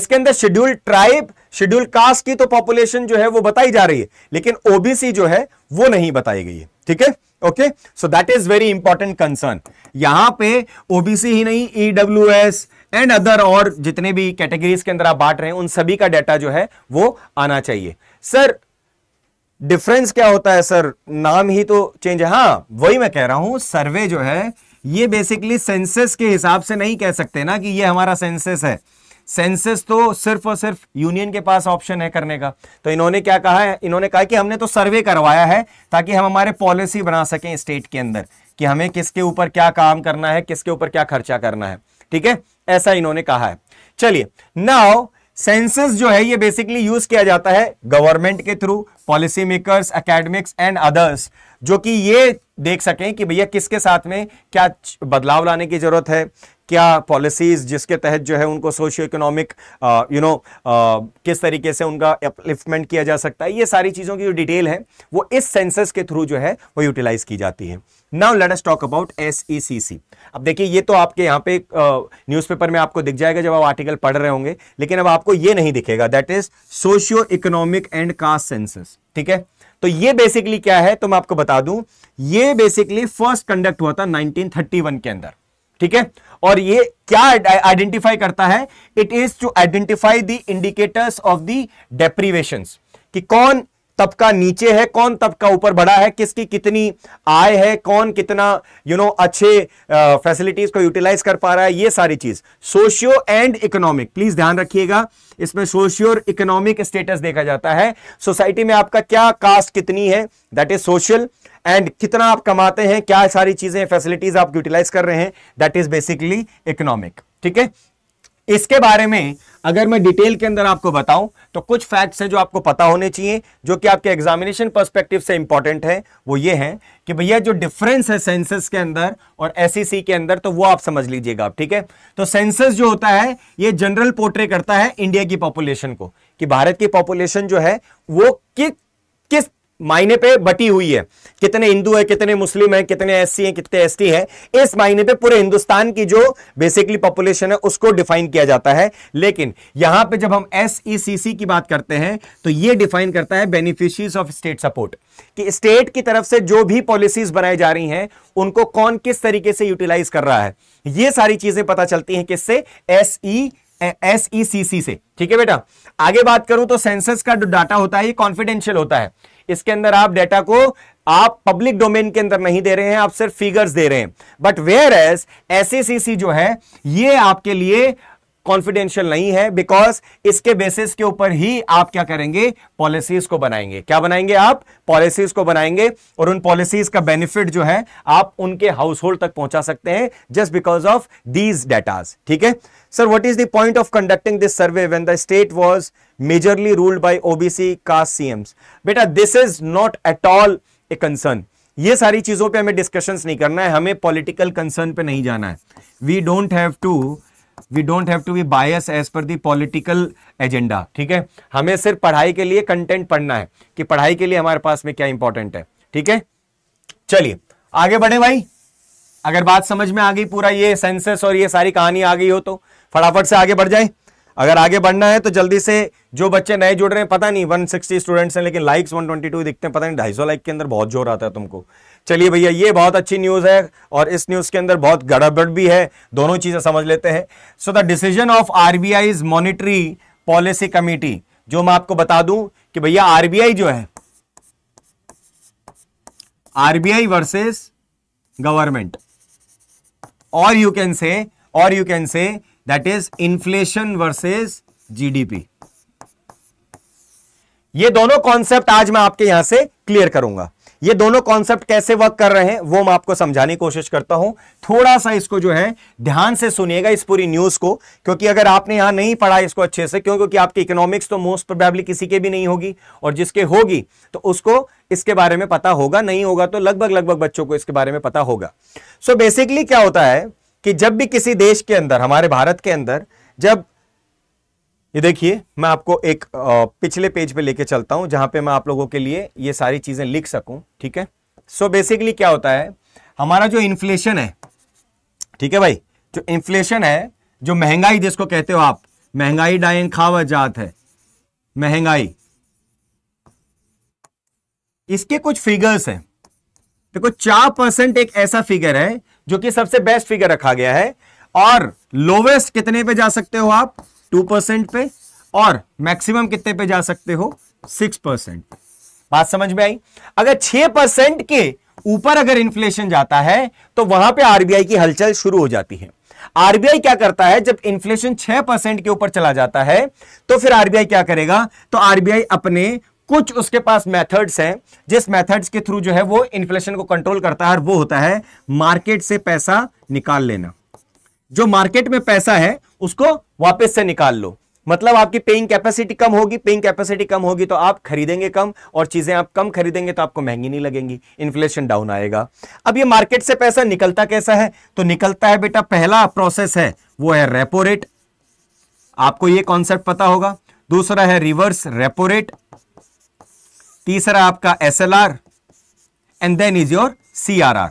इसके अंदर शेड्यूल ट्राइब शेड्यूल कास्ट की तो पॉपुलेशन जो है वो बताई जा रही है लेकिन ओबीसी जो है वो नहीं बताई गई है ठीक है okay so that is very important concern यहां पे ओबीसी ही नहीं ईडब्ल्यू एस एंड अदर और जितने भी कैटेगरीज के अंदर आप बांट रहे हैं उन सभी का डाटा जो है वो आना चाहिए सर डिफरेंस क्या होता है सर नाम ही तो चेंज है हाँ वही मैं कह रहा हूं सर्वे जो है ये बेसिकली सेंसेस के हिसाब से नहीं कह सकते ना कि ये हमारा सेंसेस है सेंसस तो सिर्फ और सिर्फ यूनियन के पास ऑप्शन है करने का तो इन्होंने क्या कहा है इन्होंने कहा कि हमने तो सर्वे करवाया है ताकि हम हमारे पॉलिसी बना सकें स्टेट के अंदर कि हमें किसके ऊपर क्या काम करना है किसके ऊपर क्या खर्चा करना है ठीक है ऐसा इन्होंने कहा है चलिए नाउ सेंसस जो है ये बेसिकली यूज किया जाता है गवर्नमेंट के through policy makers academics and others जो कि ये देख सकें कि भैया किसके साथ में क्या बदलाव लाने की जरूरत है क्या पॉलिसीज़ जिसके तहत जो है उनको सोशियो इकोनॉमिक यू नो किस तरीके से उनका अपलिफ्टमेंट किया जा सकता है ये सारी चीज़ों की जो डिटेल है वो इस सेंसस के थ्रू जो है वो यूटिलाइज की जाती है now let us talk about S E C C अब देखिए ये तो आपके यहाँ पे न्यूज uh, पेपर में आपको दिख जाएगा जब आप आर्टिकल पढ़ रहे होंगे लेकिन अब आपको ये नहीं दिखेगा that is socio economic and caste census ठीक है तो ये बेसिकली क्या है तो मैं आपको बता दूं ये बेसिकली फर्स्ट कंडक्ट हुआ था 1931 के अंदर ठीक है और ये क्या आइडेंटिफाई करता है it is to identify the indicators of the deprivation कि कौन तबका नीचे है कौन तबका ऊपर बढ़ा है किसकी कितनी आय है कौन कितना यू नो अच्छे फैसिलिटीज को यूटिलाइज कर पा रहा है ये सारी चीज सोशियो एंड इकोनॉमिक प्लीज ध्यान रखिएगा इसमें सोशियो और इकोनॉमिक स्टेटस देखा जाता है सोसाइटी में आपका क्या कास्ट कितनी है दैट इज सोशल एंड कितना आप कमाते हैं क्या सारी चीजें फैसिलिटीज आप यूटिलाइज कर रहे हैं दैट इज बेसिकली इकोनॉमिक ठीक है इसके बारे में अगर मैं डिटेल के अंदर आपको बताऊं तो कुछ फैक्ट्स हैं जो आपको पता होने चाहिए जो कि आपके एग्जामिनेशन पर्सपेक्टिव से इंपॉर्टेंट है वो ये है कि भैया जो डिफरेंस है सेंसस के अंदर और एसईसी e के अंदर तो वो आप समझ लीजिएगा आप ठीक है तो सेंसस जो होता है ये जनरल पोर्ट्रे करता है इंडिया की पॉपुलेशन को कि भारत की पॉपुलेशन जो है वो कि, किस मायने पे बटी हुई है कितने हिंदू है कितने मुस्लिम है कितने एस सी है कितने एस टी है इस मायने पे पूरे हिंदुस्तान की जो बेसिकली पॉपुलेशन है उसको डिफाइन किया जाता है लेकिन यहां पे जब हम एस ई सी सी की बात करते हैं तो ये डिफाइन करता है बेनिफिशियज ऑफ स्टेट सपोर्ट कि स्टेट की तरफ से जो भी पॉलिसीज बनाई जा रही हैं उनको कौन किस तरीके से यूटिलाइज कर रहा है ये सारी चीजें पता चलती हैं किससे एस एस ई ई सी सी से ठीक है बेटा आगे बात करूं तो सेंसस का जो डाटा होता है ये कॉन्फिडेंशियल होता है इसके अंदर आप डेटा को आप पब्लिक डोमेन के अंदर नहीं दे रहे हैं आप सिर्फ फिगर्स दे रहे हैं बट वेयर एज एस जो है ये आपके लिए कॉन्फिडेंशियल नहीं है बिकॉज इसके बेसिस के ऊपर ही आप क्या करेंगे पॉलिसीज को बनाएंगे क्या बनाएंगे आप पॉलिसीज को बनाएंगे और उन पॉलिसीज का बेनिफिट जो है आप उनके हाउस होल्ड तक पहुंचा सकते हैं just because of these datas ठीक है sir what is the point of conducting this survey when the state was majorly ruled by OBC caste CMs बेटा this is not at all a concern ये सारी चीजों पे हमें discussions नहीं करना है हमें पॉलिटिकल कंसर्न पे नहीं जाना है we don't have to we don't have to be bias as per the political agenda ठीक है हमें सिर्फ पढ़ाई के लिए कंटेंट पढ़ना है कि पढ़ाई के लिए हमारे पास में क्या इंपॉर्टेंट है ठीक है चलिए आगे बढ़े भाई अगर बात समझ में आ गई पूरा ये सेंसेस और ये सारी कहानी आ गई हो तो फटाफट से आगे बढ़ जाए अगर आगे बढ़ना है तो जल्दी से जो बच्चे नए जुड़ रहे हैं पता नहीं 160 स्टूडेंट्स हैं लेकिन लाइक्स 122 दिखते हैं पता नहीं 250 लाइक के अंदर बहुत जोर आता है तुमको चलिए भैया ये बहुत अच्छी न्यूज़ है और इस न्यूज़ के अंदर बहुत गड़बड़ भी है दोनों चीज़ें समझ लेते हैं so the decision of R B monetary policy committee जो मैं आपको बता दूं कि भैया आरबीआई जो है आरबीआई वर्सेस गवर्नमेंट और यू कैन से और you can say that is inflation versus GDP ये दोनों कॉन्सेप्ट आज मैं आपके यहां से क्लियर करूंगा ये दोनों कॉन्सेप्ट कैसे वर्क कर रहे हैं वो मैं आपको समझाने की कोशिश करता हूं थोड़ा सा इसको जो है ध्यान से सुनिएगा इस पूरी न्यूज को क्योंकि अगर आपने यहां नहीं पढ़ा इसको अच्छे से क्यों क्योंकि आपकी इकोनॉमिक्स तो मोस्ट प्रोबेबली किसी के भी नहीं होगी और जिसके होगी तो उसको इसके बारे में पता होगा नहीं होगा तो लगभग लगभग बच्चों को इसके बारे में पता होगा सो so बेसिकली क्या होता है कि जब भी किसी देश के अंदर हमारे भारत के अंदर जब ये देखिए मैं आपको एक पिछले पेज पे लेके चलता हूं जहां पे मैं आप लोगों के लिए ये सारी चीज़ें लिख सकूं ठीक है सो so बेसिकली क्या होता है हमारा जो इन्फ्लेशन है ठीक है भाई जो इन्फ्लेशन है जो महंगाई जिसको कहते हो आप महंगाई डाइन खावा जात है महंगाई इसके कुछ फिगर्स हैं देखो तो चार परसेंट एक ऐसा फिगर है जो कि सबसे बेस्ट फिगर रखा गया है और लोवेस्ट कितने पे जा सकते हो आप टू परसेंट पे और मैक्सिमम कितने पे जा सकते हो सिक्स परसेंट बात समझ में आई अगर छह परसेंट के ऊपर अगर इन्फ्लेशन जाता है तो वहां पे आरबीआई की हलचल शुरू हो जाती है आरबीआई क्या करता है जब इन्फ्लेशन छह परसेंट के ऊपर चला जाता है तो फिर आरबीआई क्या करेगा तो आरबीआई अपने कुछ उसके पास मेथड्स हैं जिस मेथड्स के थ्रू जो है वो इन्फ्लेशन को कंट्रोल करता है और वो होता है मार्केट से पैसा निकाल लेना जो मार्केट में पैसा है उसको वापस से निकाल लो मतलब आपकी पेइंग कैपेसिटी कम होगी पेइंग कैपेसिटी कम होगी तो आप खरीदेंगे कम और चीज़ें आप कम खरीदेंगे तो आपको महंगी नहीं लगेंगी इन्फ्लेशन डाउन आएगा अब ये मार्केट से पैसा निकलता कैसा है तो निकलता है बेटा पहला प्रोसेस है वो है रेपो रेट आपको ये कॉन्सेप्ट पता होगा दूसरा है रिवर्स रेपो रेट तीसरा आपका S L R and then is your C R R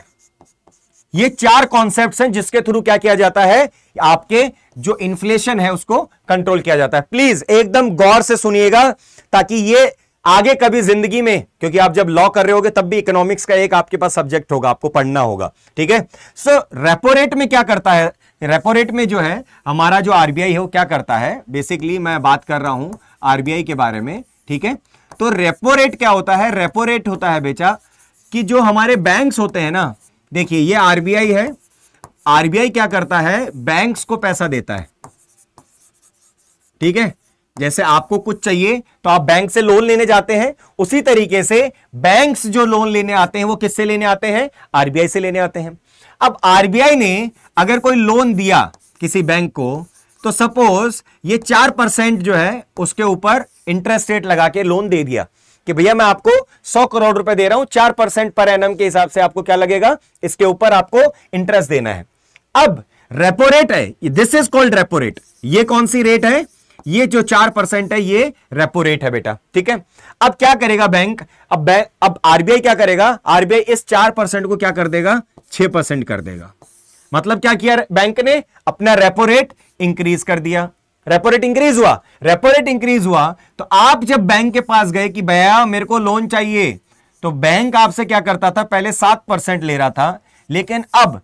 ये चार कॉन्सेप्ट हैं जिसके थ्रू क्या किया जाता है आपके जो इन्फ्लेशन है उसको कंट्रोल किया जाता है प्लीज एकदम गौर से सुनिएगा ताकि ये आगे कभी जिंदगी में क्योंकि आप जब लॉ कर रहे होगे तब भी इकोनॉमिक्स का एक आपके पास सब्जेक्ट होगा आपको पढ़ना होगा ठीक है सो रेपो रेट में क्या करता है रेपो रेट में जो है हमारा जो आरबीआई है वो क्या करता है बेसिकली मैं बात कर रहा हूं आरबीआई के बारे में ठीक है तो रेपो रेट क्या होता है रेपो रेट होता है बेचा कि जो हमारे बैंक्स होते हैं ना देखिए ये आरबीआई है आरबीआई क्या करता है बैंक्स को पैसा देता है ठीक है जैसे आपको कुछ चाहिए तो आप बैंक से लोन लेने जाते हैं उसी तरीके से बैंक्स जो लोन लेने आते हैं वो किससे लेने आते हैं आरबीआई से लेने आते हैं अब आरबीआई ने अगर कोई लोन दिया किसी बैंक को तो सपोज ये चार परसेंट जो है उसके ऊपर इंटरेस्ट रेट लगा के लोन दे दिया कि भैया मैं आपको सौ करोड़ रुपए दे रहा हूं चार परसेंट पर एनएम के हिसाब से आपको क्या लगेगा इसके ऊपर आपको इंटरेस्ट देना है अब रेपो रेट है this is called repo rate ये कौन सी रेट है ये जो चार परसेंट है ये रेपो रेट है बेटा ठीक है अब क्या करेगा बैंक अब बैंक अब आरबीआई क्या करेगा आरबीआई इस चार परसेंट को क्या कर देगा छह परसेंट कर देगा मतलब क्या किया बैंक ने अपना रेपो रेट इंक्रीज कर दिया रेपो रेट इंक्रीज हुआ रेपो रेट इंक्रीज हुआ तो आप जब बैंक के पास गए कि भैया मेरे को लोन चाहिए तो बैंक आपसे क्या करता था पहले सात परसेंट ले रहा था लेकिन अब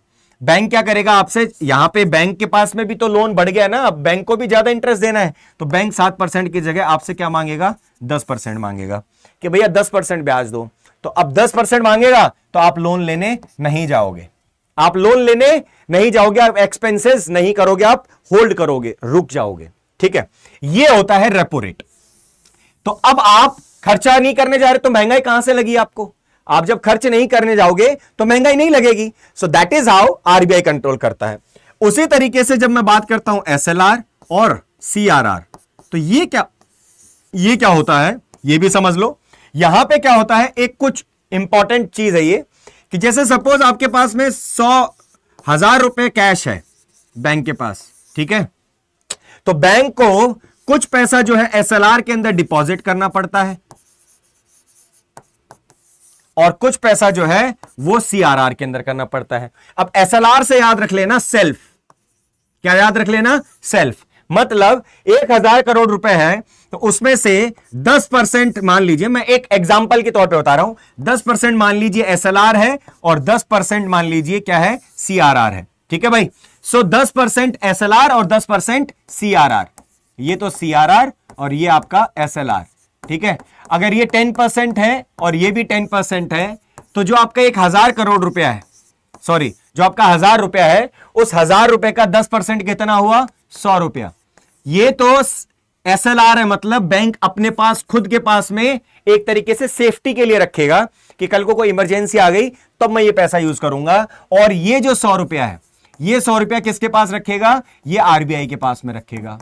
बैंक क्या करेगा आपसे यहां पे बैंक के पास में भी तो लोन बढ़ गया ना अब बैंक को भी ज्यादा इंटरेस्ट देना है तो बैंक सात परसेंट की जगह आपसे क्या मांगेगा दस परसेंट मांगेगा कि भैया दस परसेंट ब्याज दो तो अब दस परसेंट मांगेगा तो आप लोन लेने नहीं जाओगे आप लोन लेने नहीं जाओगे आप एक्सपेंसेस नहीं करोगे आप होल्ड करोगे रुक जाओगे ठीक है यह होता है रेपो रेट तो अब आप खर्चा नहीं करने जा रहे तो महंगाई कहां से लगी आपको आप जब खर्च नहीं करने जाओगे तो महंगाई नहीं लगेगी so that is how RBI control करता है उसी तरीके से जब मैं बात करता हूं एसएलआर और सीआरआर तो ये क्या ये क्या होता है ये भी समझ लो यहां पे क्या होता है एक कुछ इंपॉर्टेंट चीज है ये कि जैसे सपोज आपके पास में सौ हजार रुपए कैश है बैंक के पास ठीक है तो बैंक को कुछ पैसा जो है एसएलआर के अंदर डिपॉजिट करना पड़ता है और कुछ पैसा जो है वो सीआरआर के अंदर करना पड़ता है अब एसएलआर से याद रख लेना सेल्फ क्या याद रख लेना सेल्फ मतलब एक हजार करोड़ रुपए हैं तो उसमें से 10 परसेंट मान लीजिए मैं एक एग्जाम्पल के तौर पे बता रहा हूं 10 परसेंट मान लीजिए एसएलआर है और 10 परसेंट मान लीजिए क्या है सीआरआर है ठीक है भाई सो दस परसेंट एस और दस परसेंट ये तो सी और ये आपका एस ठीक है अगर ये 10 परसेंट है और ये भी 10 परसेंट है तो जो आपका एक हजार करोड़ रुपया है सॉरी जो आपका हजार रुपया है उस हजार रुपए का दस परसेंट कितना हुआ सौ रुपया ये तो एस है मतलब बैंक अपने पास खुद के पास में एक तरीके से सेफ्टी के लिए रखेगा कि कल को कोई इमरजेंसी आ गई तब तो मैं ये पैसा यूज करूंगा और ये जो सौ रुपया है ये सौ रुपया किसके पास रखेगा ये आरबीआई के पास में रखेगा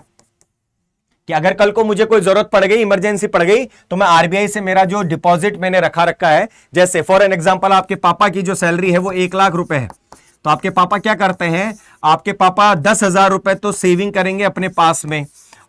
कि अगर कल को मुझे कोई जरूरत पड़ गई इमरजेंसी पड़ गई तो मैं आरबीआई से मेरा जो डिपॉजिट मैंने रखा रखा है जैसे फॉर एन एग्जाम्पल आपके पापा की जो सैलरी है वो एक लाख रुपए है तो आपके पापा क्या करते हैं आपके पापा दस हजार रुपए तो सेविंग करेंगे अपने पास में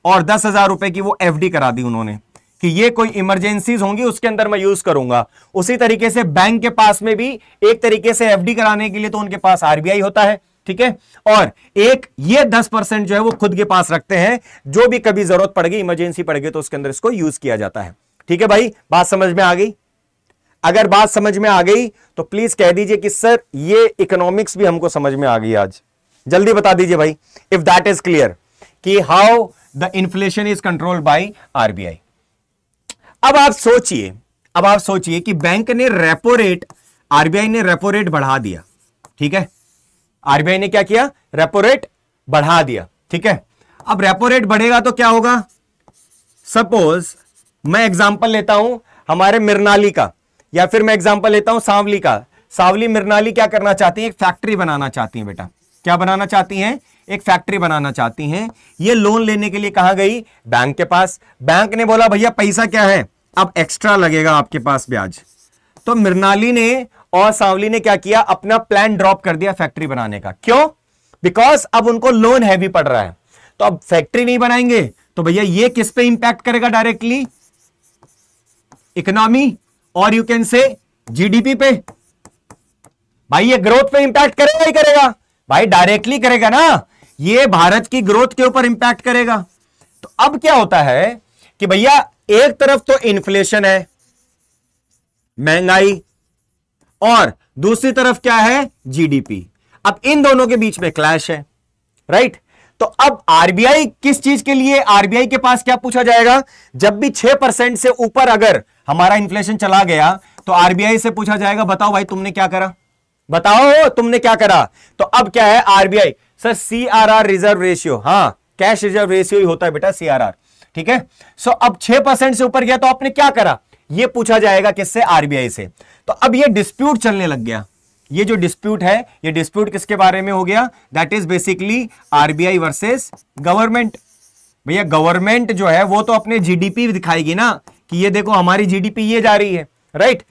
और दस हजार रुपए की वो एफडी करा दी उन्होंने कि ये कोई इमरजेंसीज होंगी उसके अंदर मैं यूज करूंगा उसी तरीके से बैंक के पास में भी एक तरीके से एफडी कराने के लिए तो उनके पास आरबीआई होता है ठीक है और एक ये दस परसेंट जो है वो खुद के पास रखते हैं जो भी कभी जरूरत पड़ गई इमरजेंसी पड़ गई तो उसके अंदर इसको यूज किया जाता है ठीक है भाई बात समझ में आ गई अगर बात समझ में आ गई तो प्लीज कह दीजिए कि सर ये इकोनॉमिक्स भी हमको समझ में आ गई आज जल्दी बता दीजिए भाई इफ दैट इज क्लियर कि how the inflation is control by RBI अब आप सोचिए अब आप सोचिए कि बैंक ने रेपो रेट आरबीआई ने रेपो रेट बढ़ा दिया ठीक है आरबीआई ने क्या किया रेपो रेट बढ़ा दिया ठीक है अब रेपो रेट बढ़ेगा तो क्या होगा सपोज मैं एग्जांपल लेता हूं हमारे मिरनाली का या फिर मैं एग्जाम्पल लेता हूं सांवली का सांवली मृनाली क्या करना चाहती है एक फैक्ट्री बनाना चाहती है बेटा क्या बनाना चाहती हैं एक फैक्ट्री बनाना चाहती हैं ये लोन लेने के लिए कहा गई बैंक के पास बैंक ने बोला भैया पैसा क्या है अब एक्स्ट्रा लगेगा आपके पास ब्याज तो मृणाली ने और सावली ने क्या किया अपना प्लान ड्रॉप कर दिया फैक्ट्री बनाने का क्यों बिकॉज अब उनको लोन हैवी पड़ रहा है तो अब फैक्ट्री नहीं बनाएंगे तो भैया ये किस पे इंपैक्ट करेगा डायरेक्टली इकोनॉमी और यू कैन से जीडीपी पे भाई ये ग्रोथ पे इंपैक्ट करेगा ही करेगा भाई डायरेक्टली करेगा ना ये भारत की ग्रोथ के ऊपर इंपैक्ट करेगा तो अब क्या होता है कि भैया एक तरफ तो इन्फ्लेशन है महंगाई और दूसरी तरफ क्या है जीडीपी अब इन दोनों के बीच में क्लैश है राइट तो अब आरबीआई किस चीज के लिए आरबीआई के पास क्या पूछा जाएगा जब भी छह परसेंट से ऊपर अगर हमारा इन्फ्लेशन चला गया तो आरबीआई से पूछा जाएगा बताओ भाई तुमने क्या करा बताओ तुमने क्या करा तो अब क्या है RBI sir R reserve ratio हाँ कैश रिजर्व रेशियो ही होता है बेटा आर ठीक है सो अब छह परसेंट से ऊपर गया तो आपने क्या करा यह पूछा जाएगा किससे आरबीआई से तो अब यह डिस्प्यूट चलने लग गया ये जो डिस्प्यूट है ये डिस्प्यूट किसके बारे में हो गया that is basically RBI versus government भैया गवर्नमेंट जो है वो तो अपने जीडीपी दिखाएगी ना कि ये देखो हमारी जीडीपी ये जा रही है राइट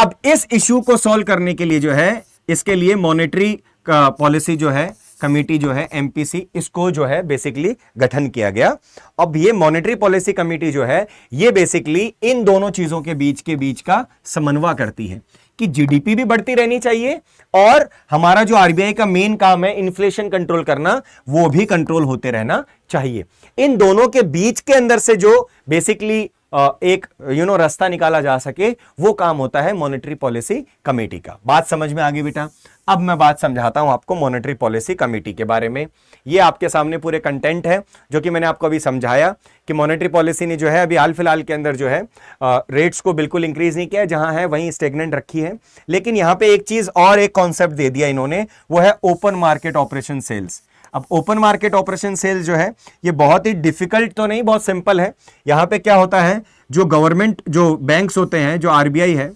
अब इस इश्यू को सॉल्व करने के लिए जो है इसके लिए मॉनेटरी पॉलिसी जो है कमेटी जो है एमपीसी इसको जो है बेसिकली गठन किया गया अब ये मॉनेटरी पॉलिसी कमेटी जो है ये बेसिकली इन दोनों चीजों के बीच के बीच का समन्वय करती है कि जीडीपी भी बढ़ती रहनी चाहिए और हमारा जो आरबीआई का मेन काम है इन्फ्लेशन कंट्रोल करना वो भी कंट्रोल होते रहना चाहिए इन दोनों के बीच के अंदर से जो बेसिकली एक यू you नो know, रास्ता निकाला जा सके वो काम होता है मॉनेटरी पॉलिसी कमेटी का बात समझ में आ गई बेटा अब मैं बात समझाता हूं आपको मॉनेटरी पॉलिसी कमेटी के बारे में ये आपके सामने पूरे कंटेंट है जो कि मैंने आपको अभी समझाया कि मॉनेटरी पॉलिसी ने जो है अभी हाल फिलहाल के अंदर जो है आ, रेट्स को बिल्कुल इंक्रीज नहीं किया जहां है वहीं स्टेगनेंट रखी है लेकिन यहां पे एक चीज और एक कॉन्सेप्ट दे दिया इन्होंने वो है ओपन मार्केट ऑपरेशन सेल्स अब ओपन मार्केट ऑपरेशन सेल्स जो है ये बहुत ही डिफिकल्ट तो नहीं बहुत सिंपल है यहां पर क्या होता है जो गवर्नमेंट जो बैंक होते हैं जो आरबीआई है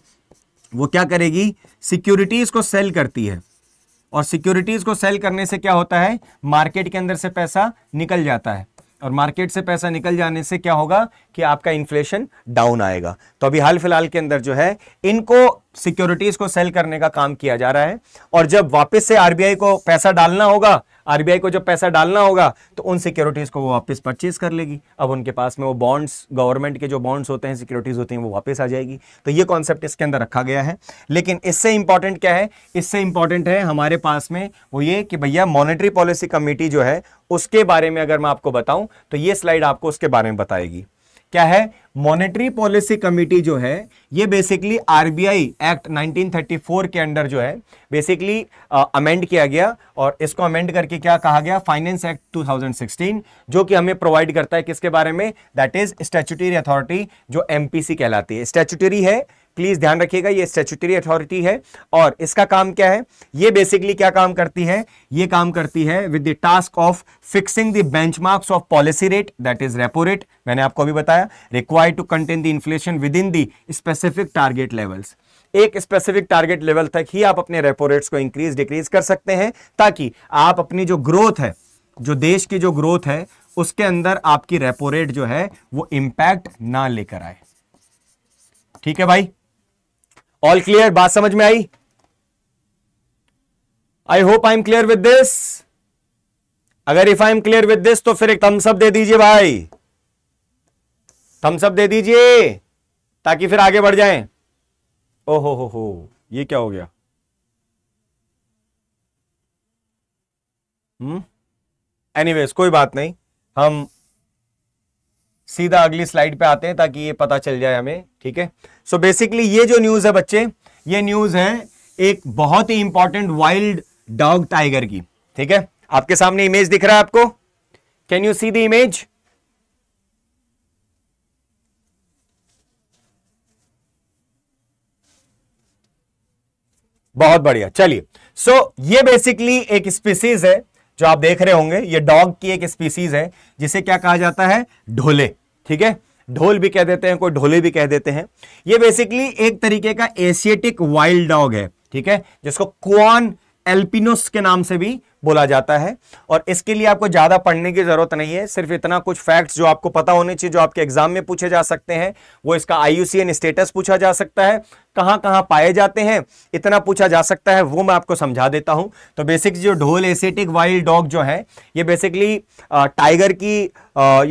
वो क्या करेगी सिक्योरिटीज को सेल करती है और सिक्योरिटीज को सेल करने से क्या होता है मार्केट के अंदर से पैसा निकल जाता है और मार्केट से पैसा निकल जाने से क्या होगा कि आपका इन्फ्लेशन डाउन आएगा तो अभी हाल फिलहाल के अंदर जो है इनको सिक्योरिटीज को सेल करने का काम किया जा रहा है और जब वापस से आरबीआई को पैसा डालना होगा आरबीआई को जब पैसा डालना होगा तो उन सिक्योरिटीज़ को वो वापस परचेज कर लेगी अब उनके पास में वो बॉन्ड्स गवर्नमेंट के जो बॉन्ड्स होते हैं सिक्योरिटीज़ होती हैं वो वापस आ जाएगी तो ये कॉन्सेप्ट इसके अंदर रखा गया है लेकिन इससे इंपॉर्टेंट क्या है इससे इंपॉर्टेंट है हमारे पास में वो ये कि भैया मॉनिटरी पॉलिसी कमेटी जो है उसके बारे में अगर मैं आपको बताऊं तो ये स्लाइड आपको उसके बारे में बताएगी क्या है मॉनेटरी पॉलिसी कमेटी जो है ये बेसिकली आरबीआई एक्ट 1934 के अंडर जो है बेसिकली अमेंड uh, किया गया और इसको अमेंड करके क्या कहा गया फाइनेंस एक्ट 2016 जो कि हमें प्रोवाइड करता है किसके बारे में दैट इज स्टेचुटरी अथॉरिटी जो एमपीसी कहलाती है स्टेचुटरी है प्लीज़ ध्यान रखिएगा ये स्टेचुटरी अथॉरिटी है और इसका काम क्या है ये बेसिकली क्या काम करती है ये काम करती है with the task of fixing the benchmarks of policy rate that is repo rate मैंने आपको अभी बताया required to contain the inflation within the specific target levels एक स्पेसिफिक टारगेट लेवल तक ही आप अपने रेपो रेट्स को इंक्रीज डिक्रीज कर सकते हैं ताकि आप अपनी जो ग्रोथ है जो देश की जो ग्रोथ है उसके अंदर आपकी रेपो रेट जो है वो इंपैक्ट ना लेकर आए ठीक है भाई ऑल क्लियर बात समझ में आई I hope I am clear with this अगर if I am clear with this तो फिर एक थम्सअप दे दीजिए भाई थम्सअप दे दीजिए ताकि फिर आगे बढ़ जाएं ओहो हो हो ये क्या हो गया हम्म एनीवेज कोई बात नहीं हम सीधा अगली स्लाइड पे आते हैं ताकि ये पता चल जाए हमें ठीक है सो so बेसिकली ये जो न्यूज है बच्चे ये न्यूज है एक बहुत ही इंपॉर्टेंट वाइल्ड डॉग टाइगर की ठीक है आपके सामने इमेज दिख रहा है आपको can you see the image बहुत बढ़िया चलिए सो so, ये बेसिकली एक स्पीसीज है जो आप देख रहे होंगे ये डॉग की एक स्पीसीज है जिसे क्या कहा जाता है ढोले ठीक है ढोल भी कह देते हैं कोई ढोले भी कह देते हैं ये बेसिकली एक तरीके का एशिएटिक वाइल्ड डॉग है ठीक है जिसको क्वान एल्पिनोस के नाम से भी बोला जाता है और इसके लिए आपको ज़्यादा पढ़ने की ज़रूरत नहीं है सिर्फ इतना कुछ फैक्ट्स जो आपको पता होने चाहिए जो आपके एग्जाम में पूछे जा सकते हैं वो इसका आई स्टेटस पूछा जा सकता है कहाँ कहाँ पाए जाते हैं इतना पूछा जा सकता है वो मैं आपको समझा देता हूँ तो बेसिक जो ढोल एसेटिक वाइल्ड डॉग जो है ये बेसिकली टाइगर की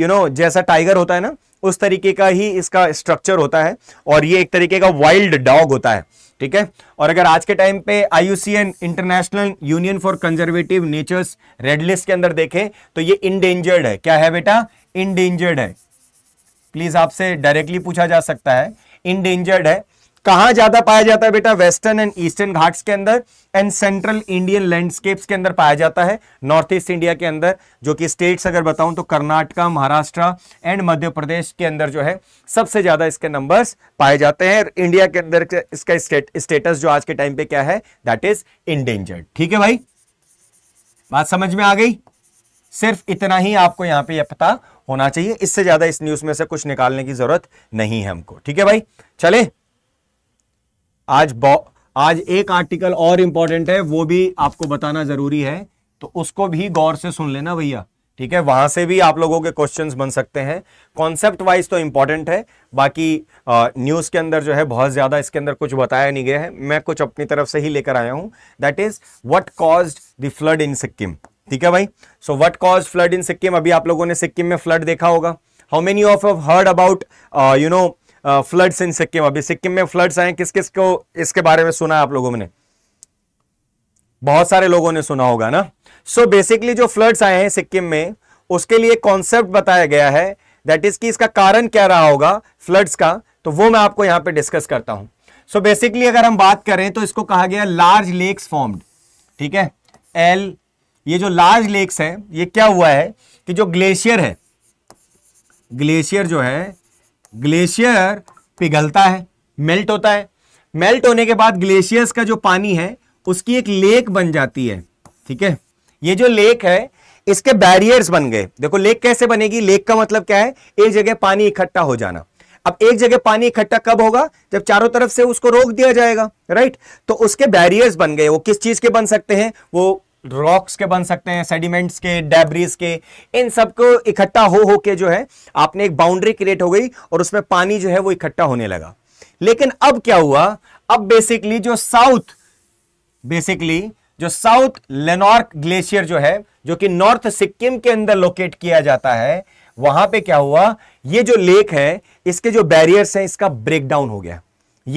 यू नो जैसा टाइगर होता है ना उस तरीके का ही इसका स्ट्रक्चर होता है और ये एक तरीके का वाइल्ड डॉग होता है ठीक है और अगर आज के टाइम पे IUCN International Union for Conservative Nature's Red List के अंदर देखें तो ये इनडेंजर्ड है क्या है बेटा इनडेंजर्ड है प्लीज आपसे डायरेक्टली पूछा जा सकता है इनडेंजर्ड है कहां ज्यादा पाया जाता है बेटा वेस्टर्न एंड ईस्टर्न घाट्स के अंदर एंड सेंट्रल इंडियन लैंडस्केप्स के अंदर पाया जाता है नॉर्थ ईस्ट इंडिया के अंदर जो कि स्टेट्स अगर बताऊं तो कर्नाटका महाराष्ट्र एंड मध्य प्रदेश के अंदर जो है सबसे ज्यादा इसके नंबर्स पाए जाते हैं इंडिया के अंदर इसका स्टेटस जो आज के टाइम पे क्या है दैट इज इनडेंजर्ड ठीक है भाई बात समझ में आ गई सिर्फ इतना ही आपको यहां पे यह पता होना चाहिए इससे ज्यादा इस न्यूज में से कुछ निकालने की जरूरत नहीं है हमको ठीक है भाई चले आज आज एक आर्टिकल और इंपॉर्टेंट है वो भी आपको बताना जरूरी है तो उसको भी गौर से सुन लेना भैया ठीक है वहां से भी आप लोगों के क्वेश्चंस बन सकते हैं कॉन्सेप्ट वाइज तो इंपॉर्टेंट है बाकी न्यूज़ के अंदर जो है बहुत ज़्यादा इसके अंदर कुछ बताया नहीं गया है मैं कुछ अपनी तरफ से ही लेकर आया हूं that is what cause the flood in Sikkim ठीक है भाई so what cause flood in Sikkim अभी आप लोगों ने सिक्किम में फ्लड देखा होगा how many of heard about you know floods in Sikkim अभी सिक्किम में फ्लड्स आए किस किस को इसके बारे में सुना आप लोगों ने बहुत सारे लोगों ने सुना होगा ना सो so बेसिकली जो फ्लड्स आए हैं सिक्किम में उसके लिए कॉन्सेप्ट बताया गया है दैट इज कि इसका कारण क्या रहा होगा फ्लड्स का तो वो मैं आपको यहां पे डिस्कस करता हूं सो so बेसिकली अगर हम बात करें तो इसको कहा गया लार्ज लेक्स फॉर्म्ड ठीक है एल ये जो लार्ज लेक्स है ये क्या हुआ है कि जो ग्लेशियर है ग्लेशियर जो है ग्लेशियर पिघलता है मेल्ट होता है मेल्ट होने के बाद ग्लेशियर्स का जो पानी है उसकी एक लेक बन जाती है ठीक है ये जो लेक है इसके बैरियर्स बन गए देखो लेक कैसे बनेगी लेक का मतलब क्या है एक जगह पानी इकट्ठा हो जाना अब एक जगह पानी इकट्ठा कब होगा जब चारों तरफ से उसको रोक दिया जाएगा राइट तो उसके बैरियर्स बन गए वो किस चीज के बन सकते हैं वो रॉक्स के बन सकते हैं सेडिमेंट्स के डेब्रीज के इन सबको इकट्ठा हो हो के जो है आपने एक बाउंड्री क्रिएट हो गई और उसमें पानी जो है वो इकट्ठा होने लगा लेकिन अब क्या हुआ अब बेसिकली जो साउथ बेसिकली जो साउथ लेनॉर्क ग्लेशियर जो है जो कि नॉर्थ सिक्किम के अंदर लोकेट किया जाता है वहां पे क्या हुआ ये जो लेक है इसके जो बैरियर्स हैं इसका ब्रेकडाउन हो गया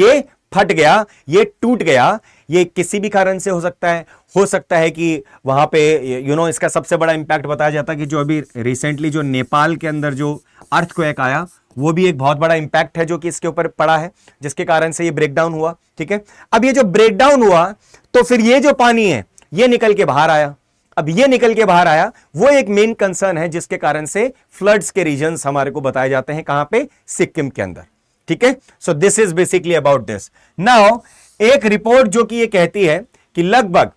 ये फट गया ये टूट गया ये किसी भी कारण से हो सकता है हो सकता है कि वहां पे यू you नो know, इसका सबसे बड़ा इंपैक्ट बताया जाता है कि जो अभी रिसेंटली जो नेपाल के अंदर जो अर्थ क्वेक आया वो भी एक बहुत बड़ा इंपैक्ट है जो कि इसके ऊपर पड़ा है जिसके कारण से ये ब्रेकडाउन हुआ ठीक है अब ये जो ब्रेकडाउन हुआ तो फिर ये जो पानी है ये निकल के बाहर आया अब ये निकल के बाहर आया वो एक मेन कंसर्न है जिसके कारण से फ्लड्स के रीजन हमारे को बताए जाते हैं कहां पे सिक्किम के अंदर ठीक है so this is basically about this now एक रिपोर्ट जो कि ये कहती है कि लगभग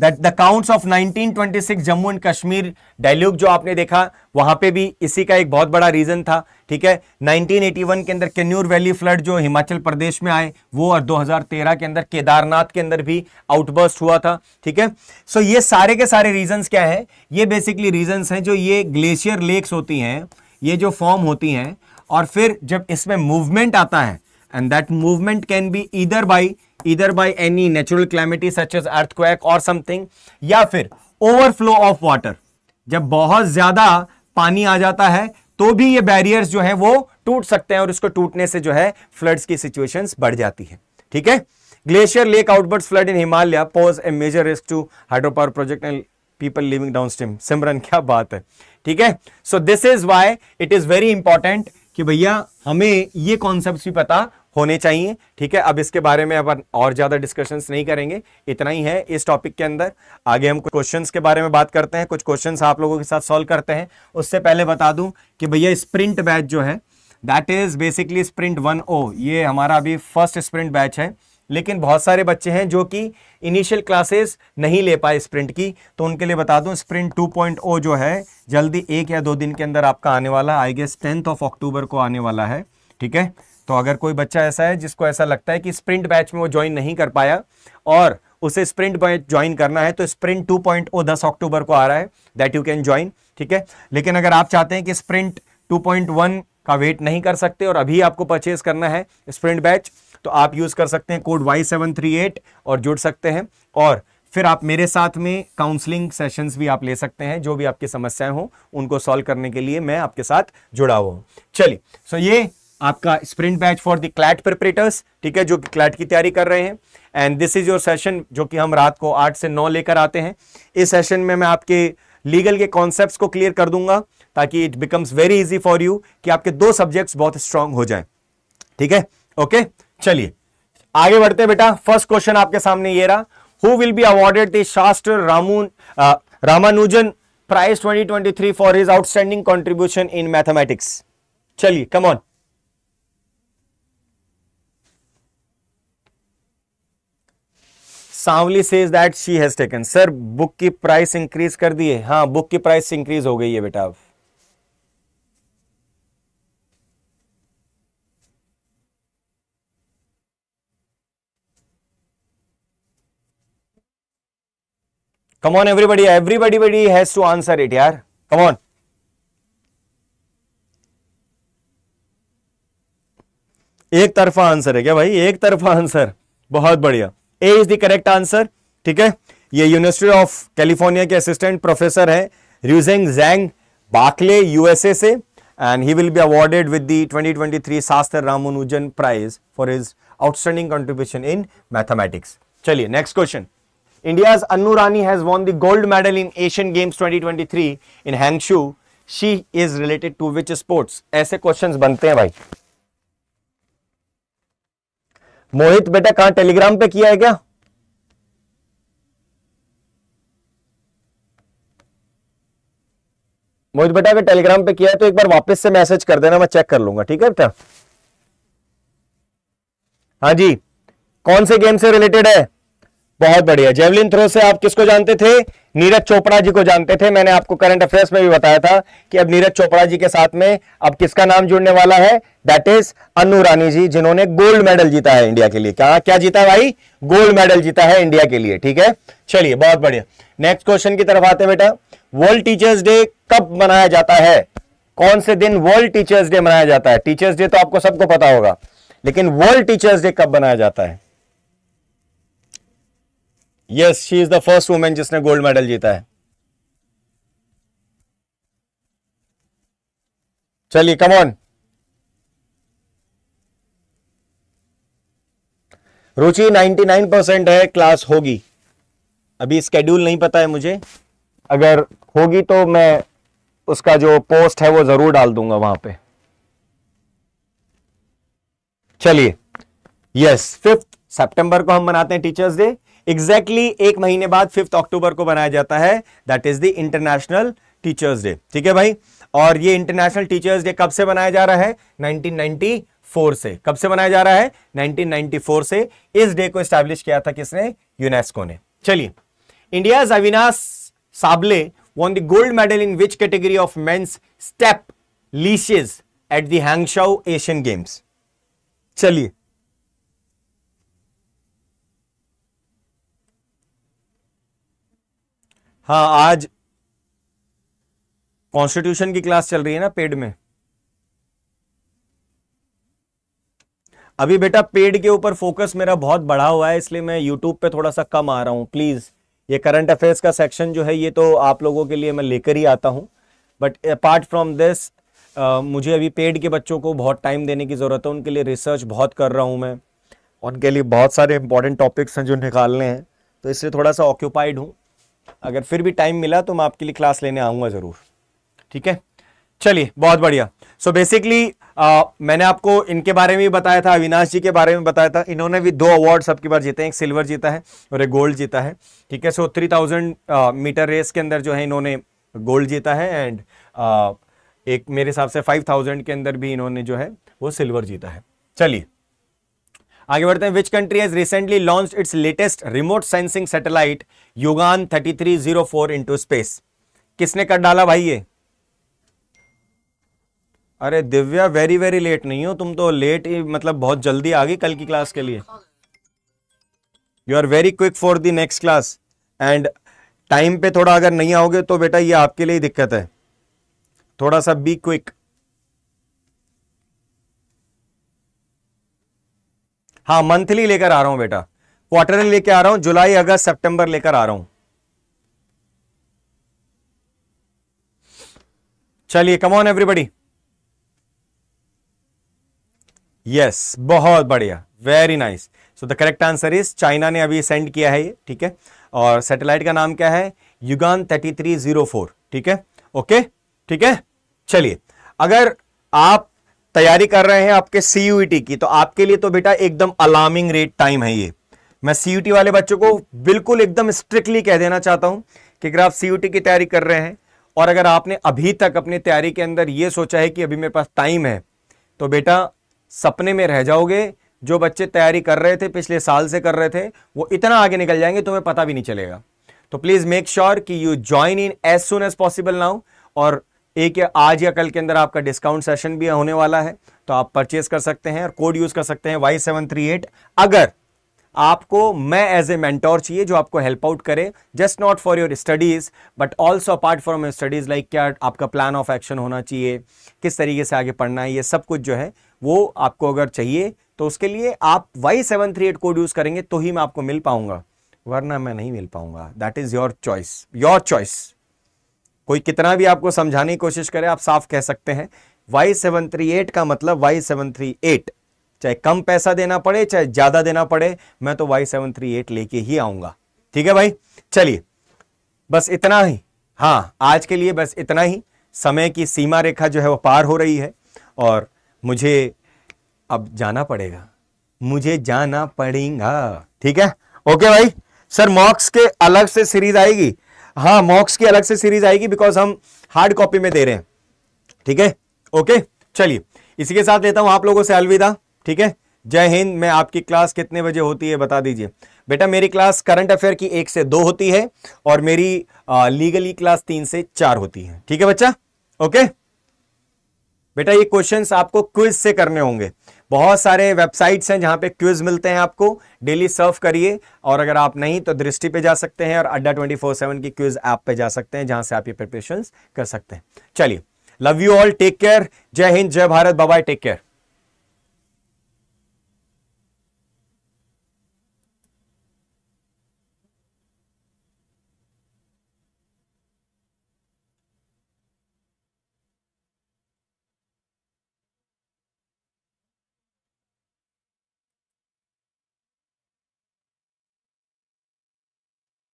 that the counts of 1926 Jammu and Kashmir deluge जो आपने देखा वहां पे भी इसी का एक बहुत बड़ा रीजन था ठीक है 1981 के अंदर केन्यूर वैली फ्लड जो हिमाचल प्रदेश में आए वो और 2013 के अंदर केदारनाथ के अंदर भी आउटबर्स्ट हुआ था ठीक है सो ये सारे के सारे रीजन क्या है ये बेसिकली रीजन हैं जो ये ग्लेशियर लेक्स होती हैं ये जो फॉर्म होती हैं और फिर जब इसमें मूवमेंट आता है and that movement can be either by either by any natural calamity such as earthquake or something या फिर overflow of water जब बहुत ज़्यादा पानी आ जाता है तो भी ये बैरियर्स जो है वो टूट सकते हैं और इसको टूटने से जो है फ्लड्स की सिचुएशंस बढ़ जाती है ठीक है glacier lake outbursts flood in Himalaya pose a major risk to hydro power project and people living downstream Simran क्या बात है ठीक है so this is why it is very important कि भैया हमें ये कॉन्सेप्ट भी पता होने चाहिए ठीक है अब इसके बारे में अपन और ज़्यादा डिस्कशंस नहीं करेंगे इतना ही है इस टॉपिक के अंदर आगे हम क्वेश्चंस के बारे में बात करते हैं कुछ क्वेश्चंस आप लोगों के साथ सॉल्व करते हैं उससे पहले बता दूं कि भैया स्प्रिंट बैच जो है that is basically sprint one ओ ये हमारा अभी फर्स्ट स्प्रिंट बैच है लेकिन बहुत सारे बच्चे हैं जो कि इनिशियल क्लासेस नहीं ले पाए स्प्रिंट की तो उनके लिए बता दूं स्प्रिंट 2.0 जो है जल्दी एक या दो दिन के अंदर आपका आने वाला I guess tenth of October को आने वाला है ठीक है तो अगर कोई बच्चा ऐसा है जिसको ऐसा लगता है कि स्प्रिंट बैच में वो ज्वाइन नहीं कर पाया और उसे स्प्रिंट बैच ज्वाइन करना है तो स्प्रिंट टू 2.0 दस अक्टूबर को आ रहा है दैट यू कैन ज्वाइन ठीक है लेकिन अगर आप चाहते हैं कि स्प्रिंट वन का वेट नहीं कर सकते और अभी आपको परचेज करना है स्प्रिंट बैच तो आप यूज़ कर सकते हैं code Y seven three eight और जुड़ सकते हैं और फिर आप मेरे साथ में काउंसलिंग सेशंस भी आप ले सकते हैं जो भी आपकी समस्याएं हो उनको सॉल्व करने के लिए मैं आपके साथ जुड़ा हुआ हूँ चलिए सो ये आपका sprint batch for the CLAT preparators ठीक है जो कि क्लैट की तैयारी कर रहे हैं and this is your session जो कि हम रात को आठ से नौ लेकर आते हैं इस सेशन में मैं आपके लीगल के कॉन्सेप्ट को क्लियर कर दूंगा ताकि it becomes very easy for you कि आपके दो सब्जेक्ट्स बहुत स्ट्रांग हो जाए ठीक है ओके चलिए आगे बढ़ते बेटा फर्स्ट क्वेश्चन आपके सामने ये रहा who will be awarded the Shastra रामून Ramanujan prize 2023 for his outstanding contribution in mathematics चलिए come on Sanwali says that she has taken sir book की प्राइस इंक्रीज कर दिए हाँ बुक की प्राइस इंक्रीज हो गई है बेटा अब come on everybody everybody body has to answer it यार कम ऑन एक तरफा आंसर है क्या भाई एक तरफा आंसर बहुत बढ़िया A is the correct answer ठीक है ये यूनिवर्सिटी ऑफ कैलिफोर्निया के असिस्टेंट प्रोफेसर है रिजेंग जैंग बाकले यूएसए से and he will be awarded with the twenty twenty Shastra Ramanujan prize for is outstanding contribution in mathematics चलिए next question India's Annu Rani has won the gold medal in Asian Games twenty twenty three in Hangzhou she is related to which sports ऐसे क्वेश्चन बनते हैं भाई मोहित बेटा कहां Telegram पे किया है क्या मोहित बेटा अगर टेलीग्राम पे किया है तो एक बार वापस से मैसेज कर देना मैं चेक कर लूंगा ठीक है बेटा हाँ जी कौन से गेम से रिलेटेड है बहुत बढ़िया जेवलिन थ्रो से आप किसको जानते थे नीरज चोपड़ा जी को जानते थे मैंने आपको करंट अफेयर्स में भी बताया था कि अब नीरज चोपड़ा जी के साथ में अब किसका नाम जुड़ने वाला है दैट इज अनु रानी जी जिन्होंने गोल्ड मेडल जीता है इंडिया के लिए क्या क्या जीता भाई गोल्ड मेडल जीता है इंडिया के लिए ठीक है चलिए बहुत बढ़िया नेक्स्ट क्वेश्चन की तरफ आते बेटा वर्ल्ड टीचर्स डे कब मनाया जाता है कौन से दिन वर्ल्ड टीचर्स डे मनाया जाता है टीचर्स डे तो आपको सबको पता होगा लेकिन वर्ल्ड टीचर्स डे कब मनाया जाता है yes she is the first women जिसने गोल्ड मेडल जीता है चलिए कम ऑन रुचि 99 परसेंट है क्लास होगी अभी स्केड्यूल नहीं पता है मुझे अगर होगी तो मैं उसका जो पोस्ट है वो जरूर डाल दूंगा वहां पे चलिए यस फिफ्थ सितंबर को हम मनाते हैं टीचर्स डे एग्जैक्टली exactly एक महीने बाद फिफ्थ अक्टूबर को बनाया जाता है that is the International Teachers Day ठीक है भाई और ये इंटरनेशनल टीचर्स डे कब से बनाया जा रहा है 1994 से कब से मनाया जा रहा है 1994 से इस डे को स्टैब्लिश किया था किसने यूनेस्को ने चलिए India Avinash Sable won the gold medal in which category of men's steeplechase at Hangzhou Asian Games चलिए हाँ आज कॉन्स्टिट्यूशन की क्लास चल रही है ना पेड में अभी बेटा पेड के ऊपर फोकस मेरा बहुत बढ़ा हुआ है इसलिए मैं यूट्यूब पे थोड़ा सा कम आ रहा हूं प्लीज़ ये करंट अफेयर्स का सेक्शन जो है ये तो आप लोगों के लिए मैं लेकर ही आता हूँ बट अपार्ट फ्रॉम दिस मुझे अभी पेड के बच्चों को बहुत टाइम देने की ज़रूरत है उनके लिए रिसर्च बहुत कर रहा हूँ मैं उनके लिए बहुत सारे इंपॉर्टेंट टॉपिक्स हैं जो निकालने हैं तो इसलिए थोड़ा सा ऑक्यूपाइड हूँ अगर फिर भी टाइम मिला तो मैं आपके लिए क्लास लेने आऊंगा ज़रूर ठीक है चलिए बहुत बढ़िया सो so बेसिकली मैंने आपको इनके बारे में भी बताया था अविनाश जी के बारे में बताया था इन्होंने भी दो अवार्ड सबके बार जीते हैं एक सिल्वर जीता है और एक गोल्ड जीता है ठीक है so three thousand metre race के अंदर जो है इन्होंने गोल्ड जीता है एंड एक मेरे हिसाब से फाइव थाउजेंड के अंदर भी इन्होंने जो है वो सिल्वर जीता है चलिए आगे बढ़ते हैं which country has recently launch its latest remote sensing satellite Yaogan 3304 into space किसने कर डाला भाई ये अरे दिव्या वेरी वेरी लेट नहीं हो तुम तो लेट मतलब बहुत जल्दी आ गई कल की क्लास के लिए you are very quick for the next class and time पे थोड़ा अगर नहीं आओगे तो बेटा ये आपके लिए दिक्कत है थोड़ा सा बी क्विक हाँ मंथली लेकर आ रहा हूं बेटा क्वार्टरली लेकर आ रहा हूं जुलाई अगस्त सितंबर लेकर आ रहा हूं चलिए कम ऑन एवरीबडी यस बहुत बढ़िया very nice so the correct answer is China ने अभी सेंड किया है ये ठीक है और सैटेलाइट का नाम क्या है Yaogan thirty three zero four ठीक है ओके ठीक है चलिए अगर आप तैयारी कर रहे हैं आपके सीयूईटी e की तो आपके लिए तो बेटा एकदम अलार्मिंग रेट टाइम है ये मैं सीयूटी e वाले बच्चों को बिल्कुल एकदम स्ट्रिक्टली कह देना चाहता हूं कि अगर आप सीयूटी e की तैयारी कर रहे हैं और अगर आपने अभी तक अपनी तैयारी के अंदर ये सोचा है कि अभी मेरे पास टाइम है तो बेटा सपने में रह जाओगे जो बच्चे तैयारी कर रहे थे पिछले साल से कर रहे थे वो इतना आगे निकल जाएंगे तुम्हें पता भी नहीं चलेगा तो प्लीज़ मेक श्योर कि you join in as soon as possible now और एक या आज या कल के अंदर आपका डिस्काउंट सेशन भी होने वाला है तो आप परचेज कर सकते हैं और कोड यूज कर सकते हैं वाई सेवन थ्री एट अगर आपको मैं एज ए मेंटोर चाहिए जो आपको हेल्प आउट करे just not for your studies but also apart from your studies like क्या आपका प्लान ऑफ एक्शन होना चाहिए किस तरीके से आगे पढ़ना है ये सब कुछ जो है वो आपको अगर चाहिए तो उसके लिए आप Y seven three eight code use करेंगे तो ही मैं आपको मिल पाऊंगा वरना मैं नहीं मिल पाऊंगा that is your choice your choice कोई कितना भी आपको समझाने की कोशिश करे आप साफ कह सकते हैं वाई सेवन थ्री एट का मतलब वाई सेवन थ्री एट चाहे कम पैसा देना पड़े चाहे ज्यादा देना पड़े मैं तो वाई सेवन थ्री एट लेके ही आऊंगा ठीक है भाई चलिए बस इतना ही हाँ आज के लिए बस इतना ही समय की सीमा रेखा जो है वो पार हो रही है और मुझे अब जाना पड़ेगा मुझे जाना पड़ेगा ठीक है ओके भाई सर मॉक्स के अलग से सीरीज आएगी हाँ मॉक्स की अलग से सीरीज आएगी बिकॉज हम हार्ड कॉपी में दे रहे हैं ठीक है ओके चलिए इसी के साथ लेता हूं आप लोगों से अलविदा ठीक है जय हिंद मैं आपकी क्लास कितने बजे होती है बता दीजिए बेटा मेरी क्लास करंट अफेयर की एक से दो होती है और मेरी आ, लीगली क्लास तीन से चार होती है ठीक है बच्चा ओके बेटा ये क्वेश्चंस आपको क्विज से करने होंगे बहुत सारे वेबसाइट्स हैं जहां पे क्यूज मिलते हैं आपको डेली सर्व करिए और अगर आप नहीं तो दृष्टि पे जा सकते हैं और अड्डा ट्वेंटी फोर सेवन की क्यूज ऐप पे जा सकते हैं जहां से आप ये प्रिपरेशन कर सकते हैं चलिए love you all take care जय हिंद जय भारत बाय टेक केयर